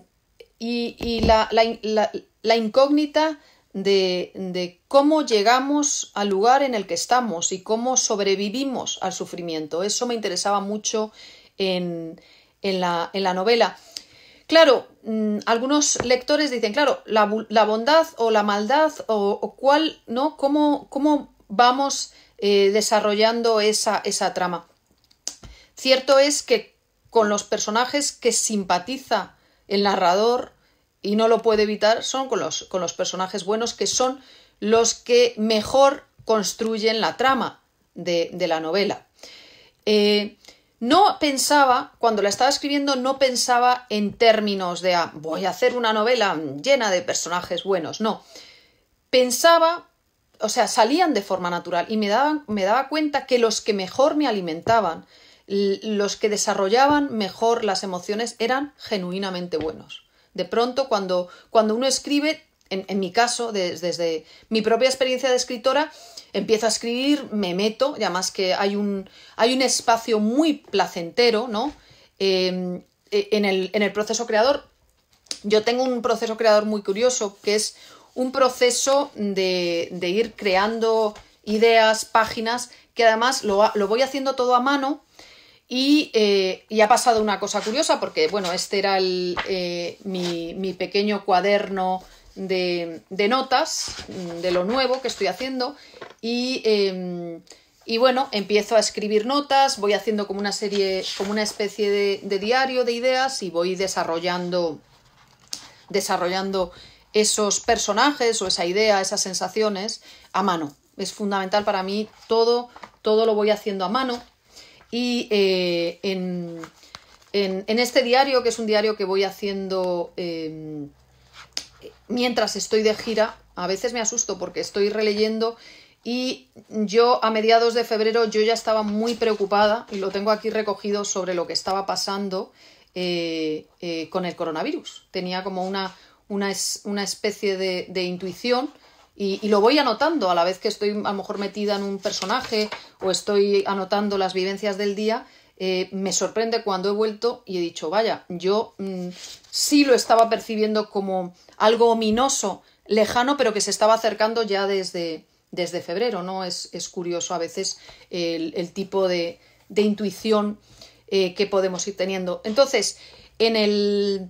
y, la incógnita de, cómo llegamos al lugar en el que estamos y cómo sobrevivimos al sufrimiento. Eso me interesaba mucho en, la, novela. Claro, mm, algunos lectores dicen, claro, la, bondad o la maldad o, cuál, ¿no? ¿Cómo, cómo vamos eh, desarrollando esa, esa trama? Cierto es que con los personajes que simpatiza el narrador, y no lo puede evitar, son con los, con los personajes buenos que son los que mejor construyen la trama de, de la novela. Eh, no pensaba, cuando la estaba escribiendo, no pensaba en términos de ah, voy a hacer una novela llena de personajes buenos, no. Pensaba, o sea, salían de forma natural y me, me daba cuenta que los que mejor me alimentaban, los que desarrollaban mejor las emociones eran genuinamente buenos. De pronto, cuando, cuando uno escribe, en, mi caso, desde mi propia experiencia de escritora, empiezo a escribir, me meto, ya más que hay un, hay un espacio muy placentero, ¿no? Em, e, en, el, proceso creador. Yo tengo un proceso creador muy curioso, que es un proceso de, ir creando ideas, páginas, que además lo, lo voy haciendo todo a mano eh, y, ha pasado una cosa curiosa, porque bueno, este era eh, mi, pequeño cuaderno de, notas mm, de lo nuevo que estoy haciendo. Em, y, bueno, empiezo a escribir notas, voy haciendo como una serie, como una especie de, de diario de ideas y voy desarrollando, desarrollando esos personajes o esa idea, esas sensaciones a mano. Es fundamental para mí todo, todo lo voy haciendo a mano y eh, en, este diario, que es un diario que voy haciendo em, mientras estoy de gira, a veces me asusto porque estoy releyendo y yo a mediados de febrero yo ya estaba muy preocupada y lo tengo aquí recogido sobre lo que estaba pasando eh, eh, con el coronavirus. Tenía como una, especie de, intuición y, lo voy anotando a la vez que estoy a lo mejor metida en un personaje o estoy anotando las vivencias del día. Eh, me sorprende cuando he vuelto y he dicho, vaya, yo mm, sí lo estaba percibiendo como algo ominoso, lejano, pero que se estaba acercando ya desde, desde febrero, ¿no? Es, es curioso a veces el, tipo de, intuición eh, que podemos ir teniendo. Entonces, en el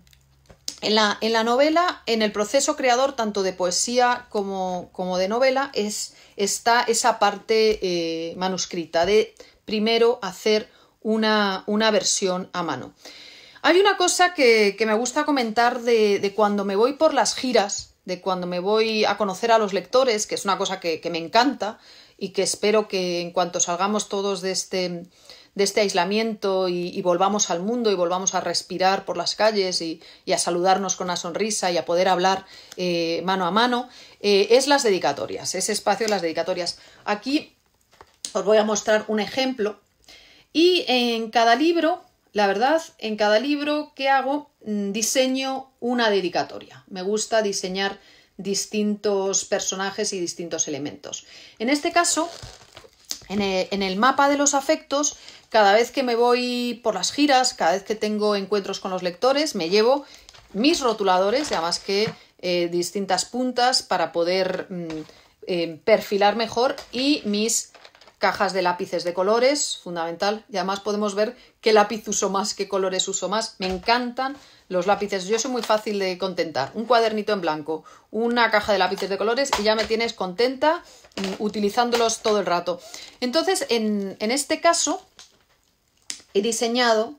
en la, novela, en el proceso creador tanto de poesía como, de novela, es, está esa parte eh, manuscrita de primero hacer una, versión a mano. Hay una cosa que, me gusta comentar de, cuando me voy por las giras, de cuando me voy a conocer a los lectores, que es una cosa que me encanta y que espero que en cuanto salgamos todos de este, de este aislamiento y, volvamos al mundo y volvamos a respirar por las calles y, a saludarnos con una sonrisa y a poder hablar eh, mano a mano, eh, es las dedicatorias, ese espacio las dedicatorias. Aquí os voy a mostrar un ejemplo y en cada libro, la verdad, en cada libro que hago mm, diseño una dedicatoria. Me gusta diseñar distintos personajes y distintos elementos. En este caso, en el, mapa de los afectos, cada vez que me voy por las giras, cada vez que tengo encuentros con los lectores, me llevo mis rotuladores, además que eh, distintas puntas para poder mm, eh, perfilar mejor y mis cajas de lápices de colores, fundamental. Y además podemos ver qué lápiz uso más, qué colores uso más. Me encantan los lápices. Yo soy muy fácil de contentar. Un cuadernito en blanco, una caja de lápices de colores y ya me tienes contenta mm, utilizándolos todo el rato. Entonces, en, este caso, he diseñado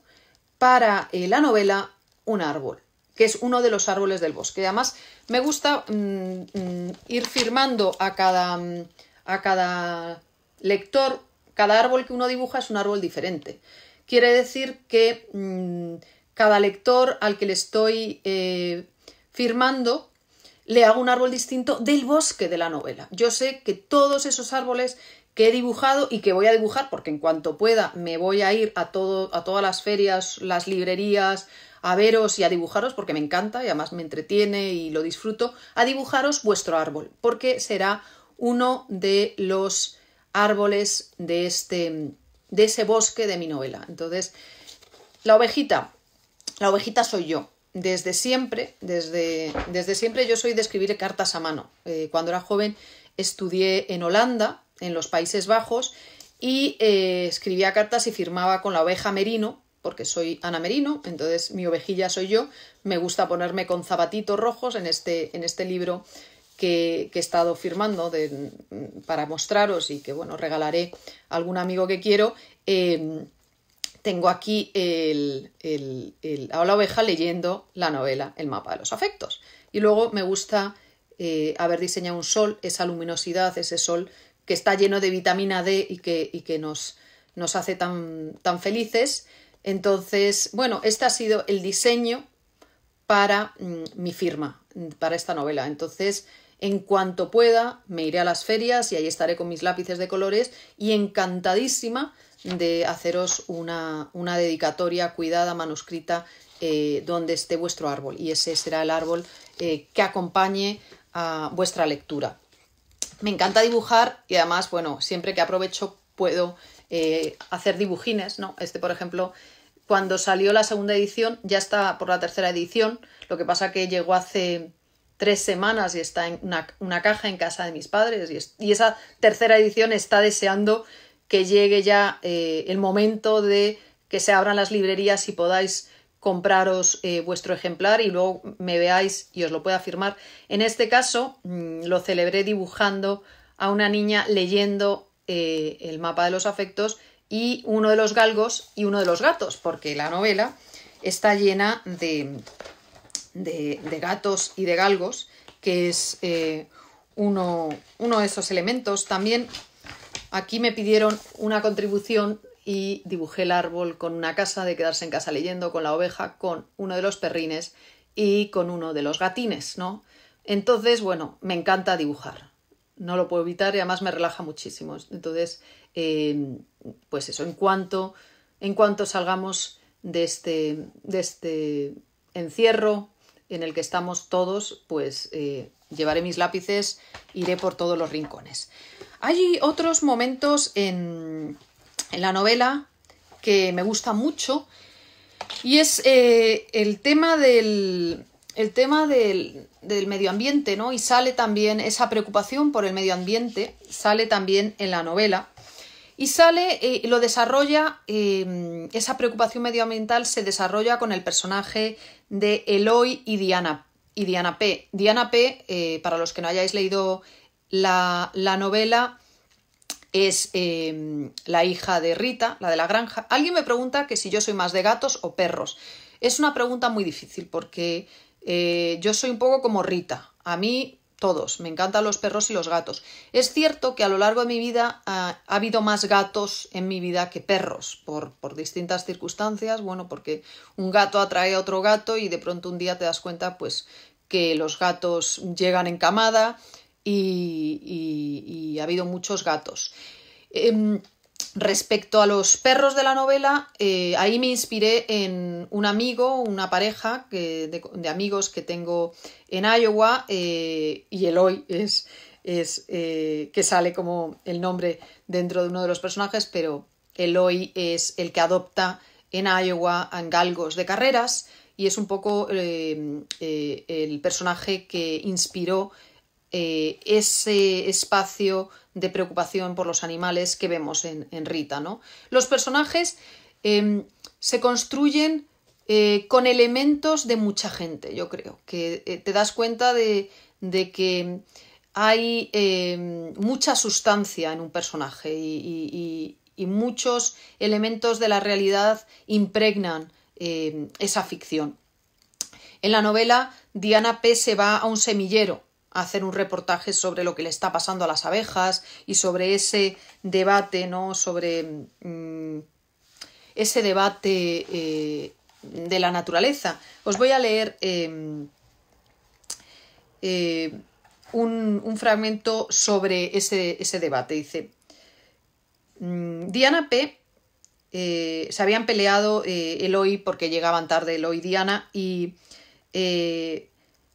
para eh, la novela un árbol que es uno de los árboles del bosque. Además, me gusta mm, mm, ir firmando a cada, a cada lector, cada árbol que uno dibuja es un árbol diferente. Quiere decir que mm, cada lector al que le estoy eh, firmando le hago un árbol distinto del bosque de la novela. Yo sé que todos esos árboles que he dibujado y que voy a dibujar, porque en cuanto pueda me voy a ir a, todo, a todas las ferias, las librerías, a veros y a dibujaros, porque me encanta y además me entretiene y lo disfruto, a dibujaros vuestro árbol, porque será uno de los árboles de, este, de ese bosque de mi novela. Entonces, la ovejita, la ovejita soy yo. Desde siempre, desde, desde siempre yo soy de escribir cartas a mano. Eh, cuando era joven estudié en Holanda, en los Países Bajos, y eh, escribía cartas y firmaba con la oveja merino, porque soy Ana Merino, entonces mi ovejilla soy yo. Me gusta ponerme con zapatitos rojos en este, en este libro que, he estado firmando mm, para mostraros y que, bueno, regalaré a algún amigo que quiero. Em, tengo aquí el, a la oveja leyendo la novela El mapa de los afectos. Y luego me gusta eh, haber diseñado un sol, esa luminosidad, ese sol que está lleno de vitamina D y que, que nos, nos, hace tan, tan felices. Entonces, bueno, este ha sido el diseño para mm, mi firma, para esta novela. Entonces, en cuanto pueda, me iré a las ferias y ahí estaré con mis lápices de colores y encantadísima de haceros una, dedicatoria cuidada, manuscrita, eh, donde esté vuestro árbol. Y ese será el árbol eh, que acompañe a vuestra lectura. Me encanta dibujar y además, bueno, siempre que aprovecho puedo eh, hacer dibujines, ¿no? Este, por ejemplo, cuando salió la segunda edición, ya está por la tercera edición, lo que pasa que llegó hace tres semanas y está en una, caja en casa de mis padres y, esa tercera edición está deseando que llegue ya eh, el momento de que se abran las librerías y podáis compraros eh, vuestro ejemplar y luego me veáis y os lo pueda firmar. En este caso mm, lo celebré dibujando a una niña leyendo eh, el mapa de los afectos y uno de los galgos y uno de los gatos, porque la novela está llena de, de, gatos y de galgos, que es eh, uno, uno de esos elementos. También aquí me pidieron una contribución y dibujé el árbol con una casa de quedarse en casa leyendo, con la oveja, con uno de los perrines y con uno de los gatines, ¿no? Entonces, bueno, me encanta dibujar. No lo puedo evitar y además me relaja muchísimo. Entonces, eh, pues eso, en cuanto, en cuanto salgamos de este, de este encierro, en el que estamos todos, pues eh, llevaré mis lápices, iré por todos los rincones. Hay otros momentos en, la novela que me gusta mucho y es eh, el tema del, tema del, del, medio ambiente, ¿no? Y sale también esa preocupación por el medio ambiente, sale también en la novela. Y sale, eh, lo desarrolla, eh, esa preocupación medioambiental se desarrolla con el personaje de Eloy y Diana, y Diana P. Diana P, eh, para los que no hayáis leído la, la novela, es la hija de Rita, la de la granja. Alguien me pregunta que si yo soy más de gatos o perros. Es una pregunta muy difícil porque yo soy un poco como Rita. A mí todos. Me encantan los perros y los gatos. Es cierto que a lo largo de mi vida ah, ha, habido más gatos en mi vida que perros, por, distintas circunstancias. Bueno, porque un gato atrae a otro gato y de pronto un día te das cuenta, pues, que los gatos llegan en camada y, ha habido muchos gatos. Em, Respecto a los perros de la novela, eh, ahí me inspiré en un amigo, una pareja de, amigos que tengo en Iowa, eh, y Eloy es, es eh, que sale como el nombre dentro de uno de los personajes, pero Eloy es el que adopta en Iowa a galgos de carreras y es un poco el personaje que inspiró ese espacio de preocupación por los animales que vemos en, Rita. ¿no? Los personajes em, se construyen eh, con elementos de mucha gente, yo creo, que eh, te das cuenta de, que hay em, mucha sustancia en un personaje y, muchos elementos de la realidad impregnan em, esa ficción. En la novela, Diana P. se va a un semillero hacer un reportaje sobre lo que le está pasando a las abejas y sobre ese debate, ¿no? Sobre mm, ese debate eh, de la naturaleza. Os voy a leer em, eh, un, fragmento sobre ese, debate. Dice, mm, Diana P. Eh, se habían peleado Eloy porque llegaban tarde Eloy y Diana y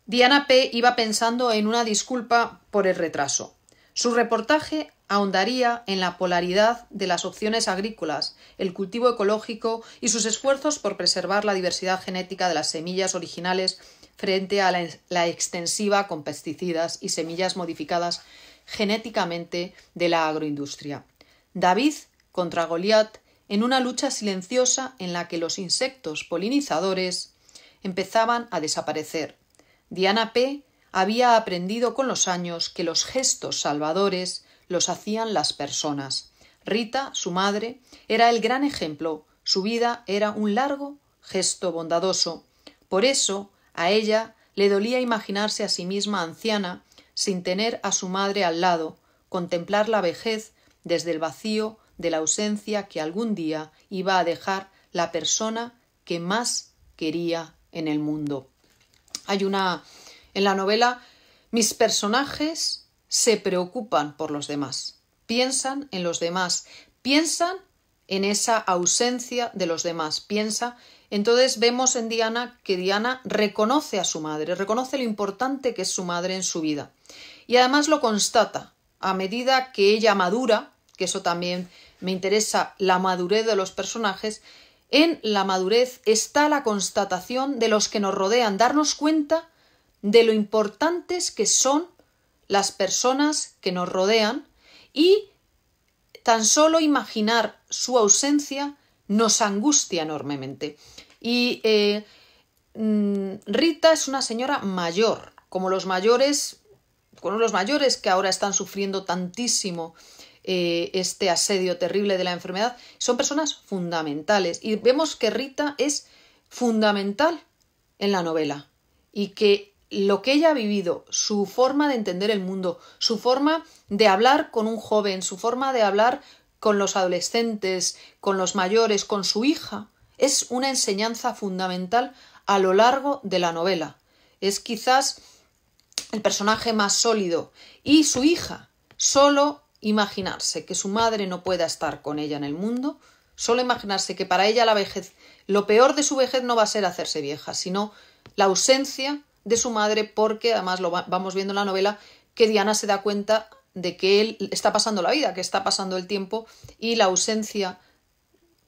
Diana P. iba pensando en una disculpa por el retraso. Su reportaje ahondaría en la polaridad de las opciones agrícolas, el cultivo ecológico y sus esfuerzos por preservar la diversidad genética de las semillas originales frente a la, extensiva con pesticidas y semillas modificadas genéticamente de la agroindustria. David contra Goliat en una lucha silenciosa en la que los insectos polinizadores empezaban a desaparecer Diana P. había aprendido con los años que los gestos salvadores los hacían las personas. Rita, su madre, era el gran ejemplo. Su vida era un largo gesto bondadoso. Por eso, a ella le dolía imaginarse a sí misma anciana, sin tener a su madre al lado, contemplar la vejez desde el vacío de la ausencia que algún día iba a dejar la persona que más quería en el mundo. Hay una. En la novela, mis personajes se preocupan por los demás, piensan en los demás, piensan en esa ausencia de los demás, piensa. Entonces vemos en Diana que Diana reconoce a su madre, reconoce lo importante que es su madre en su vida. Y además lo constata a medida que ella madura, que eso también me interesa, la madurez de los personajes, en la madurez está la constatación de los que nos rodean, darnos cuenta de lo importantes que son las personas que nos rodean y tan solo imaginar su ausencia nos angustia enormemente. Y eh, mm, Rita es una señora mayor, como los mayores, como los mayores que ahora están sufriendo tantísimo eh, este asedio terrible de la enfermedad, son personas fundamentales. Y vemos que Rita es fundamental en la novela y que lo que ella ha vivido, su forma de entender el mundo, su forma de hablar con un joven, su forma de hablar con los adolescentes, con los mayores, con su hija, es una enseñanza fundamental a lo largo de la novela. Es quizás el personaje más sólido y su hija solo Imaginarse que su madre no pueda estar con ella en el mundo, solo imaginarse que para ella la vejez, lo peor de su vejez no va a ser hacerse vieja, sino la ausencia de su madre, porque además lo vamos viendo en la novela que Diana se da cuenta de que él está pasando la vida, que está pasando el tiempo y la ausencia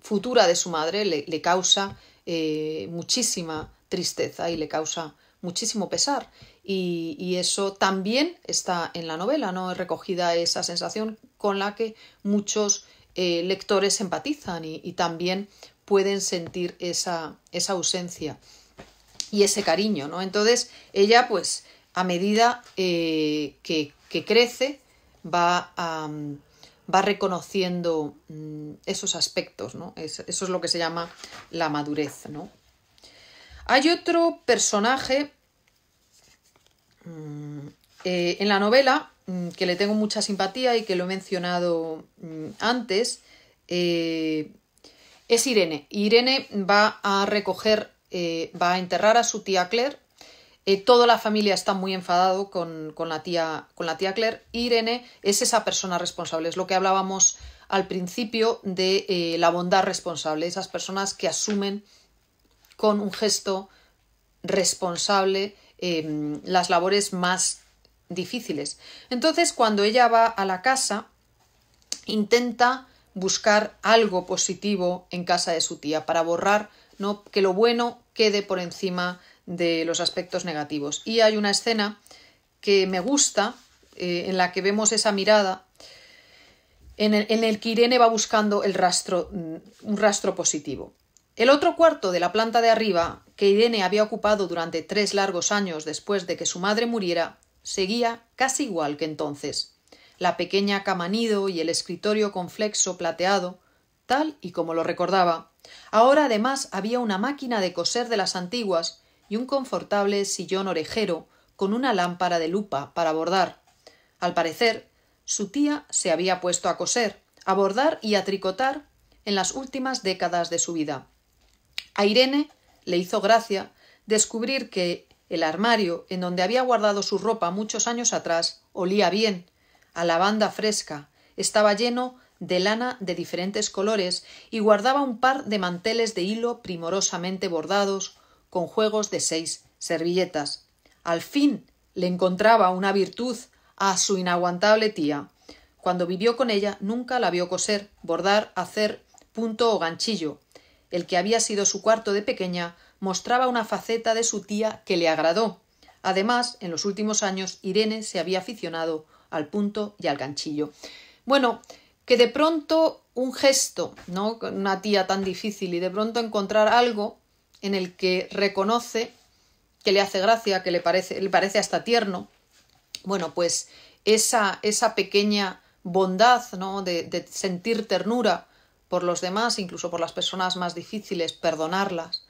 futura de su madre le, causa eh, muchísima tristeza y le causa muchísimo pesar. Y, eso también está en la novela, ¿no? Recogida esa sensación con la que muchos eh, lectores empatizan y, también pueden sentir esa, esa ausencia y ese cariño, ¿no? Entonces, ella, pues, a medida eh, que, crece, va, va reconociendo mm, esos aspectos, ¿no? eso es lo que se llama la madurez, ¿no? Hay otro personaje Mm, eh, en la novela, mm, que le tengo mucha simpatía y que lo he mencionado mm, antes, eh, es Irene. Irene va a recoger, eh, va a enterrar a su tía Claire. toda la familia está muy enfadado con, la tía, con la tía Claire. Irene es esa persona responsable, es lo que hablábamos al principio de la bondad responsable, esas personas que asumen con un gesto responsable Em, las labores más difíciles. Entonces, cuando ella va a la casa, intenta buscar algo positivo en casa de su tía para borrar, ¿no? que lo bueno quede por encima de los aspectos negativos. Y hay una escena que me gusta, eh, en la que vemos esa mirada, en el, que Irene va buscando el rastro, mm, un rastro positivo. El otro cuarto de la planta de arriba que Irene había ocupado durante tres largos años después de que su madre muriera, seguía casi igual que entonces. La pequeña camanido y el escritorio con flexo plateado, tal y como lo recordaba. Ahora además había una máquina de coser de las antiguas y un confortable sillón orejero con una lámpara de lupa para bordar. Al parecer, su tía se había puesto a coser, a bordar y a tricotar en las últimas décadas de su vida. A Irene le hizo gracia descubrir que el armario en donde había guardado su ropa muchos años atrás olía bien, a lavanda fresca, estaba lleno de lana de diferentes colores y guardaba un par de manteles de hilo primorosamente bordados, con juegos de seis servilletas. Al fin le encontraba una virtud a su inaguantable tía. Cuando vivió con ella nunca la vio coser, bordar, hacer punto o ganchillo, el que había sido su cuarto de pequeña, mostraba una faceta de su tía que le agradó. Además, en los últimos años, Irene se había aficionado al punto y al ganchillo. Bueno, que de pronto un gesto, ¿no? Una tía tan difícil y de pronto encontrar algo en el que reconoce que le hace gracia, que le parece, le parece hasta tierno. Bueno, pues esa, esa pequeña bondad, ¿no? De, de sentir ternura por los demás, incluso por las personas más difíciles, perdonarlas,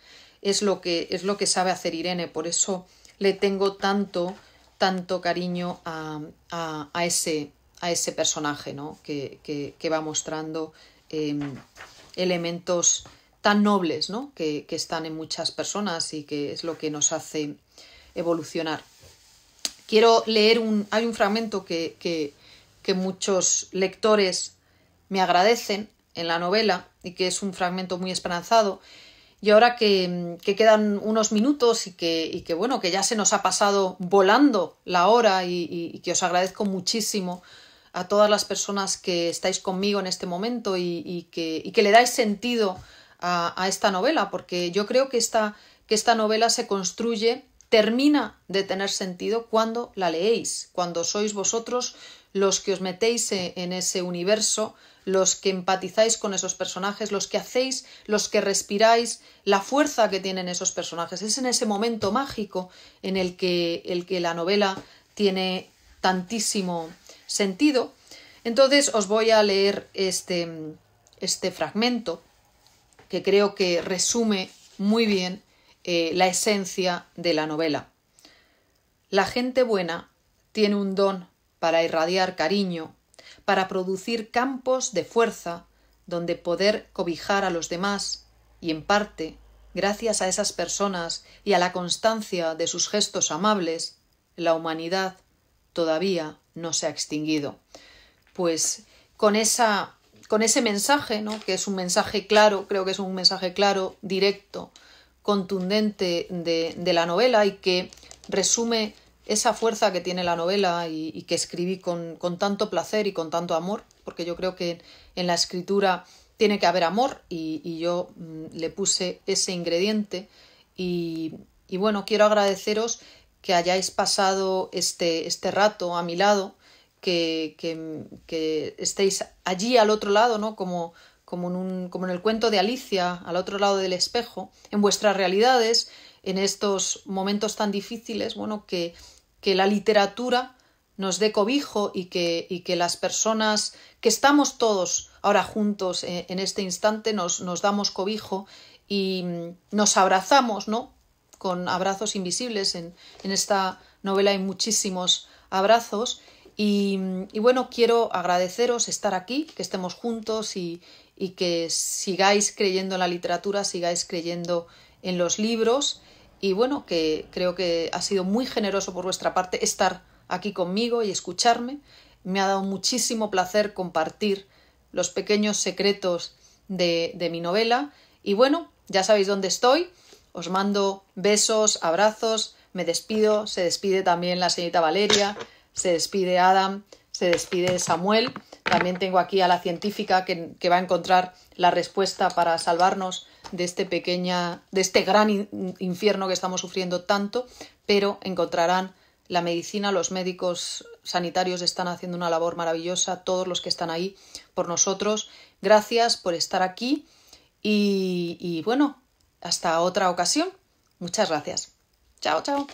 es lo que, es lo que sabe hacer Irene. Por eso le tengo tanto, tanto cariño a, ese, a ese personaje, ¿no? Que, va mostrando em, elementos tan nobles, Que, están en muchas personas y que es lo que nos hace evolucionar. Quiero leer un. Hay un fragmento que, que, muchos lectores me agradecen en la novela y que es un fragmento muy esperanzado. Y ahora que, quedan unos minutos y que, que, bueno, que ya se nos ha pasado volando la hora y, que os agradezco muchísimo a todas las personas que estáis conmigo en este momento y, que, que, le dais sentido a, a, esta novela, porque yo creo que esta, que esta novela se construye, termina de tener sentido cuando la leéis, cuando sois vosotros los que os metéis e, en ese universo los que empatizáis con esos personajes, los que hacéis, los que respiráis, la fuerza que tienen esos personajes. Es en ese momento mágico en el que, el que la novela tiene tantísimo sentido. Entonces os voy a leer este, este fragmento que creo que resume muy bien eh, la esencia de la novela. La gente buena tiene un don para irradiar cariño para producir campos de fuerza donde poder cobijar a los demás y en parte, gracias a esas personas y a la constancia de sus gestos amables, la humanidad todavía no se ha extinguido. Pues con esa con ese mensaje, ¿no? que es un mensaje claro, creo que es un mensaje claro, directo, contundente de, de la novela y que resume esa fuerza que tiene la novela y, que escribí con, tanto placer y con tanto amor, porque yo creo que en la escritura tiene que haber amor y, yo mm, le puse ese ingrediente y, bueno, quiero agradeceros que hayáis pasado este, este rato a mi lado, que, que, estéis allí al otro lado, ¿no? Como, como en, un, como en el cuento de Alicia, al otro lado del espejo, en vuestras realidades, en estos momentos tan difíciles, bueno, que, que la literatura nos dé cobijo y que, que las personas que estamos todos ahora juntos eh, en, este instante nos, damos cobijo y mm, nos abrazamos, ¿no? Con abrazos invisibles. En, esta novela hay muchísimos abrazos. Mm, y, bueno, quiero agradeceros estar aquí, que estemos juntos y, y que sigáis creyendo en la literatura, sigáis creyendo en los libros y bueno, que creo que ha sido muy generoso por vuestra parte estar aquí conmigo y escucharme. Me ha dado muchísimo placer compartir los pequeños secretos de, mi novela. Y bueno, ya sabéis dónde estoy. Os mando besos, abrazos, me despido. Se despide también la señorita Valeria, se despide Adam, se despide Samuel. También tengo aquí a la científica que, que va a encontrar la respuesta para salvarnos de este pequeña, de este gran infierno que estamos sufriendo tanto, pero encontrarán la medicina, los médicos sanitarios están haciendo una labor maravillosa, todos los que están ahí por nosotros. Gracias por estar aquí y, y bueno, hasta otra ocasión. Muchas gracias. Chao, chao.